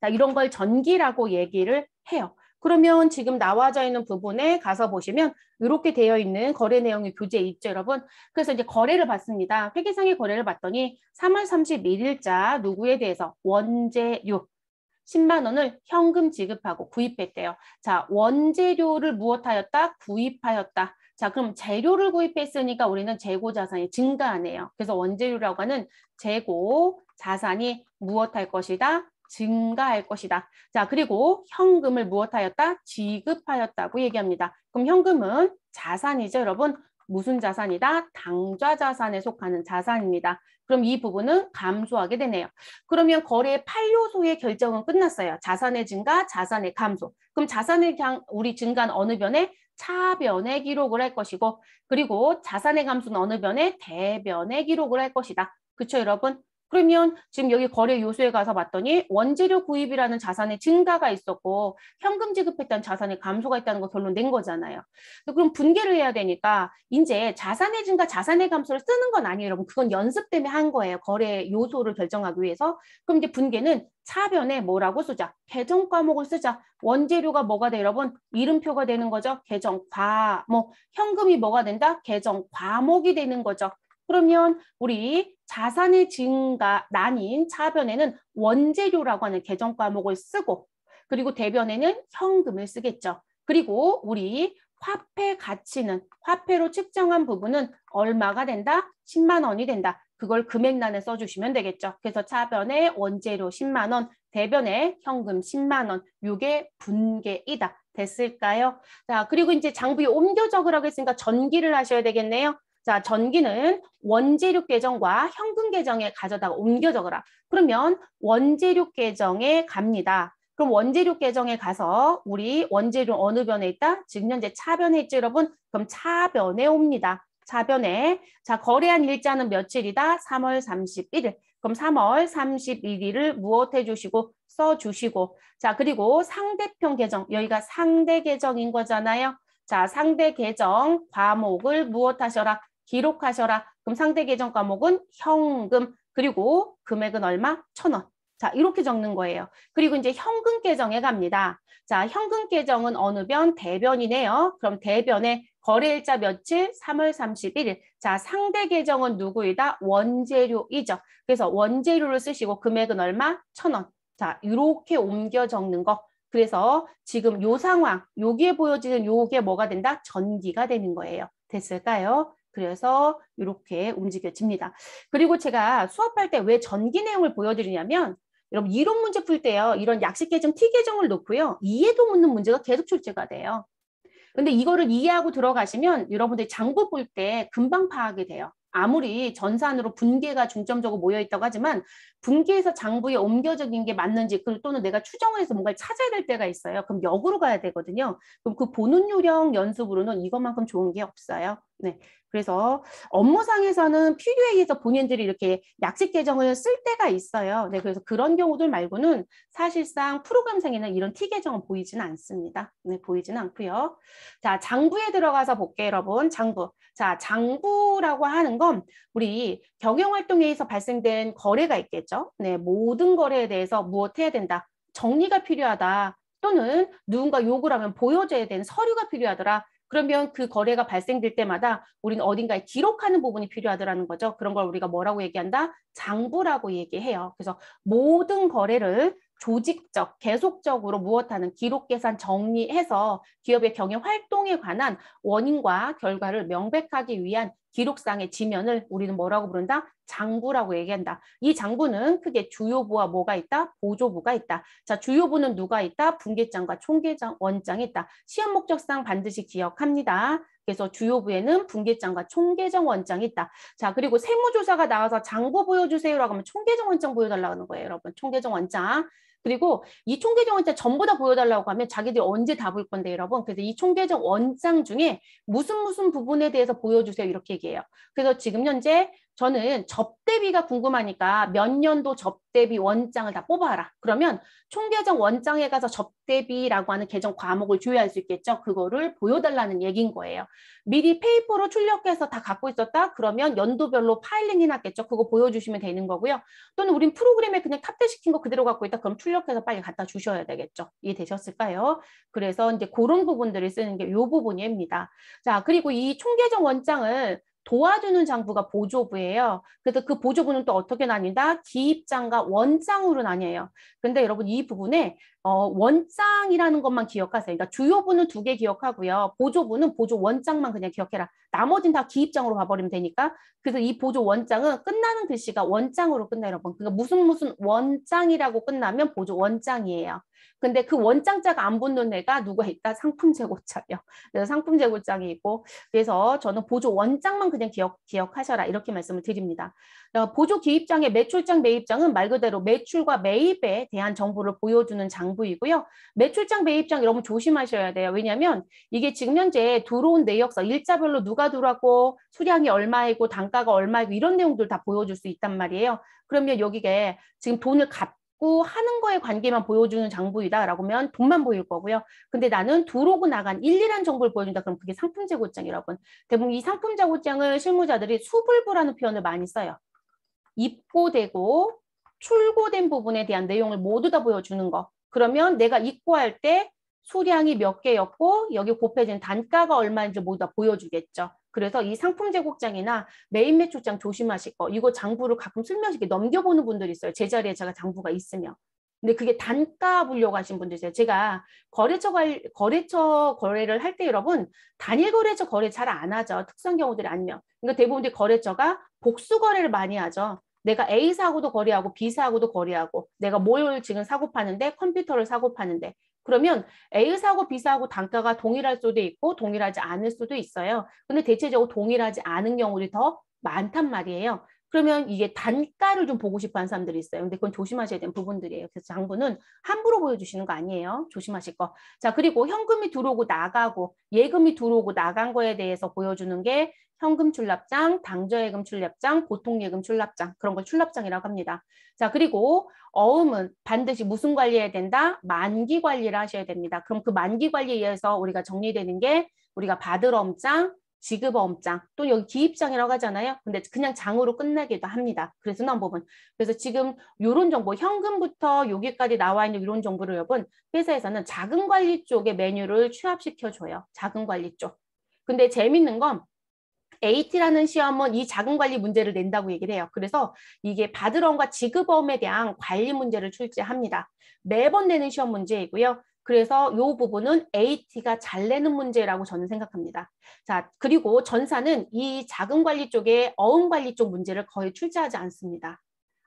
자, 이런 걸 전기라고 얘기를 해요. 그러면 지금 나와져 있는 부분에 가서 보시면 이렇게 되어 있는 거래 내용의 교재 있죠, 여러분? 그래서 이제 거래를 봤습니다. 회계상의 거래를 봤더니 3월 31일자 누구에 대해서 원재료 10만 원을 현금 지급하고 구입했대요. 자, 원재료를 무엇하였다? 구입하였다. 자, 그럼 재료를 구입했으니까 우리는 재고 자산이 증가하네요. 그래서 원재료라고 하는 재고 자산이 무엇할 것이다? 증가할 것이다. 자, 그리고 현금을 무엇하였다? 지급하였다고 얘기합니다. 그럼 현금은 자산이죠, 여러분. 무슨 자산이다? 당좌 자산에 속하는 자산입니다. 그럼 이 부분은 감소하게 되네요. 그러면 거래의 8요소의 결정은 끝났어요. 자산의 증가, 자산의 감소. 그럼 자산의 우리 증가는 어느 변에? 차변의 기록을 할 것이고 그리고 자산의 감소는 어느 변에 대변의 기록을 할 것이다. 그렇죠 여러분? 그러면 지금 여기 거래 요소에 가서 봤더니 원재료 구입이라는 자산의 증가가 있었고 현금 지급했던 자산의 감소가 있다는 거 결론 낸 거잖아요. 그럼 분개를 해야 되니까 이제 자산의 증가, 자산의 감소를 쓰는 건 아니에요, 여러분. 그건 연습 때문에 한 거예요. 거래 요소를 결정하기 위해서. 그럼 이제 분개는 차변에 뭐라고 쓰자? 계정 과목을 쓰자. 원재료가 뭐가 돼 여러분? 이름표가 되는 거죠. 계정 과목. 뭐, 현금이 뭐가 된다? 계정 과목이 되는 거죠. 그러면 우리 자산의 증가난인 차변에는 원재료라고 하는 계정 과목을 쓰고 그리고 대변에는 현금을 쓰겠죠. 그리고 우리 화폐 가치는 화폐로 측정한 부분은 얼마가 된다? 10만 원이 된다. 그걸 금액란에 써주시면 되겠죠. 그래서 차변에 원재료 10만 원, 대변에 현금 10만 원, 요게 분계이다. 됐을까요? 자, 그리고 이제 장부에 옮겨 적으라고 했으니까 전기를 하셔야 되겠네요. 자, 전기는 원재료 계정과 현금 계정에 가져다가 옮겨 적어라. 그러면 원재료 계정에 갑니다. 그럼 원재료 계정에 가서 우리 원재료 어느 변에 있다? 지금 현재 차변에 있죠, 여러분? 그럼 차변에 옵니다. 차변에 자 거래한 일자는 며칠이다? 3월 31일. 그럼 3월 31일을 무엇 해주시고 써주시고 자 그리고 상대편 계정 여기가 상대 계정인 거잖아요. 자 상대 계정 과목을 무엇 하셔라? 기록하셔라. 그럼 상대 계정 과목은 현금, 그리고 금액은 얼마? 천 원. 자, 이렇게 적는 거예요. 그리고 이제 현금 계정에 갑니다. 자, 현금 계정은 어느 변? 대변이네요. 그럼 대변에 거래일자 며칠? 3월 31일. 자, 상대 계정은 누구이다? 원재료이죠. 그래서 원재료를 쓰시고 금액은 얼마? 천원 자, 이렇게 옮겨 적는 거. 그래서 지금 요 상황, 여기에 보여지는 요게 뭐가 된다? 전기가 되는 거예요. 됐을까요? 그래서 이렇게 움직여집니다. 그리고 제가 수업할 때 왜 전기 내용을 보여드리냐면 여러분 이론 문제 풀 때요. 이런 약식 계정, 티 계정을 놓고요. 이해도 묻는 문제가 계속 출제가 돼요. 근데 이거를 이해하고 들어가시면 여러분들이 장부 볼 때 금방 파악이 돼요. 아무리 전산으로 분계가 중점적으로 모여 있다고 하지만 분계에서 장부에 옮겨적인 게 맞는지 그 또는 내가 추정을 해서 뭔가를 찾아야 될 때가 있어요. 그럼 역으로 가야 되거든요. 그럼 그 보는 요령 연습으로는 이것만큼 좋은 게 없어요. 네. 그래서 업무상에서는 필요에 의해서 본인들이 이렇게 약식 계정을 쓸 때가 있어요. 네. 그래서 그런 경우들 말고는 사실상 프로그램상에는 이런 T 계정은 보이지는 않습니다. 네. 보이지는 않고요. 자, 장부에 들어가서 볼게요, 여러분. 장부. 자, 장부라고 하는 건 우리 경영 활동에서 의해 발생된 거래가 있겠죠. 네. 모든 거래에 대해서 무엇 해야 된다. 정리가 필요하다. 또는 누군가 요구를 하면 보여줘야 되는 서류가 필요하더라. 그러면 그 거래가 발생될 때마다 우리는 어딘가에 기록하는 부분이 필요하더라는 거죠. 그런 걸 우리가 뭐라고 얘기한다? 장부라고 얘기해요. 그래서 모든 거래를 조직적, 계속적으로 무엇하는 기록 계산 정리해서 기업의 경영 활동에 관한 원인과 결과를 명백하기 위한 기록상의 지면을 우리는 뭐라고 부른다? 장부라고 얘기한다. 이 장부는 크게 주요부와 뭐가 있다? 보조부가 있다. 자, 주요부는 누가 있다? 분계장과 총계장, 원장이 있다. 시험 목적상 반드시 기억합니다. 그래서 주요부에는 분계장과 총계정 원장이 있다. 자, 그리고 세무조사가 나와서 장부 보여주세요라고 하면 총계정 원장 보여달라는 거예요, 여러분. 총계정 원장. 그리고 이 총계정을 진 전부 다 보여달라고 하면 자기들이 언제 다 볼 건데 여러분 그래서 이 총계정 원장 중에 무슨 무슨 부분에 대해서 보여주세요 이렇게 얘기해요 그래서 지금 현재 저는 접대비가 궁금하니까 몇 년도 접대비 원장을 다 뽑아라. 그러면 총계정 원장에 가서 접대비라고 하는 계정 과목을 조회할 수 있겠죠. 그거를 보여달라는 얘기인 거예요. 미리 페이퍼로 출력해서 다 갖고 있었다? 그러면 연도별로 파일링 해놨겠죠. 그거 보여주시면 되는 거고요. 또는 우린 프로그램에 그냥 탑재시킨 거 그대로 갖고 있다? 그럼 출력해서 빨리 갖다 주셔야 되겠죠. 이해되셨을까요? 그래서 이제 그런 부분들을 쓰는 게 이 부분입니다. 자, 그리고 이 총계정 원장은 도와주는 장부가 보조부예요. 그래서 그 보조부는 또 어떻게 나뉜다? 기입장과 원장으로 나뉘어요. 근데 여러분 이 부분에 어, 원장이라는 것만 기억하세요. 그러니까 주요부는 두 개 기억하고요. 보조부는 보조 원장만 그냥 기억해라. 나머진 다 기입장으로 봐버리면 되니까. 그래서 이 보조 원장은 끝나는 글씨가 원장으로 끝나요, 여러분. 그러니까 무슨 무슨 원장이라고 끝나면 보조 원장이에요. 근데 그 원장자가 안 붙는 애가 누가 있다? 상품 재고자예요. 그래서 상품 재고장이 있고 그래서 저는 보조 원장만 그냥 기억 기억하셔라 이렇게 말씀을 드립니다. 어, 보조 기입장의 매출장 매입장은 말 그대로 매출과 매입에 대한 정보를 보여주는 장. 안 보이고요. 매출장 매입장 여러분 조심하셔야 돼요. 왜냐하면 이게 지금 현재 들어온 내역서 일자별로 누가 들어왔고 수량이 얼마이고 단가가 얼마이고 이런 내용들 다 보여줄 수 있단 말이에요. 그러면 여기에 지금 돈을 갚 하는 거에 관계만 보여주는 장부이다라고 하면 돈만 보일 거고요. 근데 나는 들어오고 나간 일일한 정보를 보여준다. 그럼 그게 상품재고장이라고 대부분 이 상품재고장을 실무자들이 수불부라는 표현을 많이 써요. 입고되고 출고된 부분에 대한 내용을 모두 다 보여주는 거. 그러면 내가 입고할 때 수량이 몇 개였고 여기 곱해진 단가가 얼마인지 모두 다 보여주겠죠. 그래서 이 상품 제곡장이나 메인 매출장 조심하실 거 이거 장부를 가끔 슬며시 게 넘겨보는 분들이 있어요. 제자리에 제가 장부가 있으면. 근데 그게 단가 보려고 하신 분들이세요. 제가 거래처 갈, 거래처 거래를 할 때 여러분 단일 거래처 거래 잘 안 하죠. 특성 경우들이 아니면. 그러니까 대부분 거래처가 복수 거래를 많이 하죠. 내가 A사하고도 거래하고 B사하고도 거래하고 내가 뭘 지금 사고 파는데 컴퓨터를 사고 파는데 그러면 A사하고 B사하고 단가가 동일할 수도 있고 동일하지 않을 수도 있어요. 근데 대체적으로 동일하지 않은 경우들이 더 많단 말이에요. 그러면 이게 단가를 좀 보고 싶어 하는 사람들이 있어요. 근데 그건 조심하셔야 되는 부분들이에요. 그래서 장부는 함부로 보여주시는 거 아니에요. 조심하실 거. 자, 그리고 현금이 들어오고 나가고 예금이 들어오고 나간 거에 대해서 보여주는 게 현금 출납장, 당좌예금 출납장, 보통예금 출납장 그런 걸 출납장이라고 합니다. 자 그리고 어음은 반드시 무슨 관리해야 된다? 만기 관리를 하셔야 됩니다. 그럼 그 만기 관리에 의해서 우리가 정리되는 게 우리가 받을 엄장, 지급 엄장 또 여기 기입장이라고 하잖아요. 근데 그냥 장으로 끝나기도 합니다. 그래서 난 부분. 그래서 지금 이런 정보 현금부터 여기까지 나와 있는 이런 정보를 여러분 회사에서는 자금 관리 쪽의 메뉴를 취합시켜 줘요. 자금 관리 쪽. 근데 재밌는 건 AT라는 시험은 이 자금관리 문제를 낸다고 얘기를 해요. 그래서 이게 받 바드론과 지급어음에 대한 관리 문제를 출제합니다. 매번 내는 시험 문제이고요. 그래서 이 부분은 AT가 잘 내는 문제라고 저는 생각합니다. 자 그리고 전사는 이 자금관리 쪽에 어음관리 쪽 문제를 거의 출제하지 않습니다.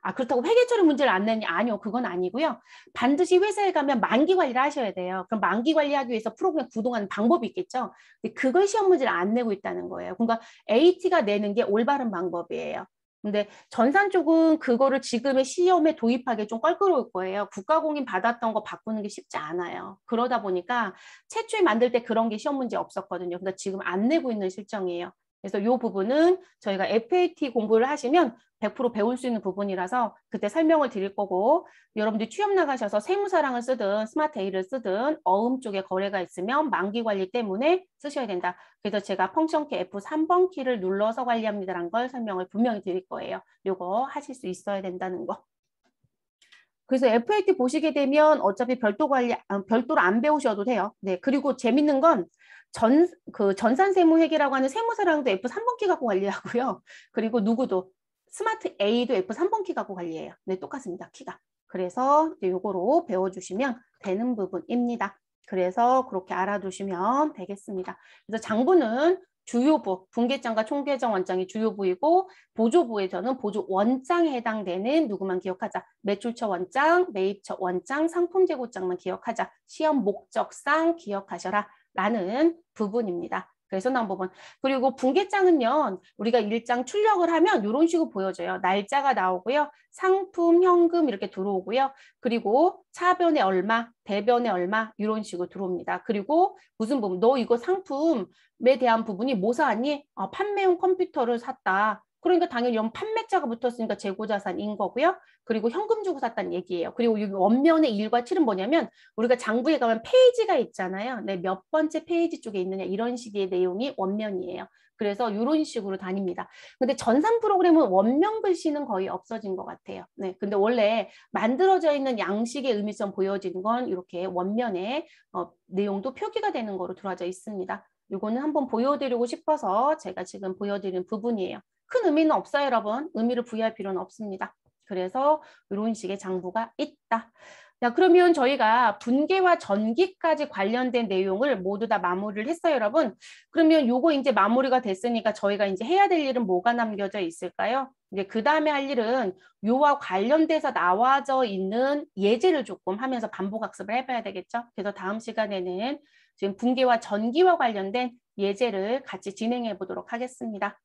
아, 그렇다고 회계처리 문제를 안내니 아니요, 그건 아니고요. 반드시 회사에 가면 만기 관리를 하셔야 돼요. 그럼 만기 관리하기 위해서 프로그램 구동하는 방법이 있겠죠. 근데 그걸 시험 문제를 안 내고 있다는 거예요. 그러니까 AT가 내는 게 올바른 방법이에요. 근데 전산 쪽은 그거를 지금의 시험에 도입하기 좀 껄끄러울 거예요. 국가공인 받았던 거 바꾸는 게 쉽지 않아요. 그러다 보니까 최초에 만들 때 그런 게 시험 문제 없었거든요. 근데 그러니까 지금 안 내고 있는 실정이에요. 그래서 이 부분은 저희가 FAT 공부를 하시면 100% 배울 수 있는 부분이라서 그때 설명을 드릴 거고 여러분들이 취업 나가셔서 세무사랑을 쓰든 스마트A를 쓰든 어음 쪽에 거래가 있으면 만기 관리 때문에 쓰셔야 된다. 그래서 제가 펑션키 F3번 키를 눌러서 관리합니다란걸 설명을 분명히 드릴 거예요. 요거 하실 수 있어야 된다는 거. 그래서 FAT 보시게 되면 어차피 별도 관리 아, 별도로 안 배우셔도 돼요. 네 그리고 재밌는 건 전, 그 전산 세무 회계라고 하는 세무사랑도 f 3번키 갖고 관리하고요. 그리고 누구도 스마트 A도 f 3번키 갖고 관리해요. 네, 똑같습니다. 키가. 그래서 요거로 배워주시면 되는 부분입니다. 그래서 그렇게 알아두시면 되겠습니다. 그래서 장부는 주요부, 분계장과 총계장 원장이 주요부이고 보조부에서는 보조원장에 해당되는 누구만 기억하자. 매출처 원장, 매입처 원장, 상품 재고장만 기억하자. 시험 목적상 기억하셔라. 라는 부분입니다. 그래서 나온 부분. 그리고 분계장은요. 우리가 일장 출력을 하면 이런 식으로 보여져요. 날짜가 나오고요. 상품, 현금 이렇게 들어오고요. 그리고 차변에 얼마, 대변에 얼마 이런 식으로 들어옵니다. 그리고 무슨 부분, 너 이거 상품에 대한 부분이 뭐 사니? 아, 판매용 컴퓨터를 샀다. 그러니까 당연히 연 판매자가 붙었으니까 재고자산인 거고요. 그리고 현금 주고 샀다는 얘기예요. 그리고 여기 원면의 일과칠은 뭐냐면 우리가 장부에 가면 페이지가 있잖아요. 네, 몇 번째 페이지 쪽에 있느냐 이런 식의 내용이 원면이에요. 그래서 이런 식으로 다닙니다. 근데 전산 프로그램은 원면 글씨는 거의 없어진 것 같아요. 네, 근데 원래 만들어져 있는 양식의 의미성보여진건 이렇게 원면에 어, 내용도 표기가 되는 거로 들어져 있습니다. 이거는 한번 보여드리고 싶어서 제가 지금 보여드리는 부분이에요. 큰 의미는 없어요, 여러분. 의미를 부여할 필요는 없습니다. 그래서 이런 식의 장부가 있다. 자, 그러면 저희가 분기와 전기까지 관련된 내용을 모두 다 마무리를 했어요, 여러분. 그러면 요거 이제 마무리가 됐으니까 저희가 이제 해야 될 일은 뭐가 남겨져 있을까요? 이제 그 다음에 할 일은 요와 관련돼서 나와져 있는 예제를 조금 하면서 반복학습을 해봐야 되겠죠. 그래서 다음 시간에는 지금 분기와 전기와 관련된 예제를 같이 진행해 보도록 하겠습니다.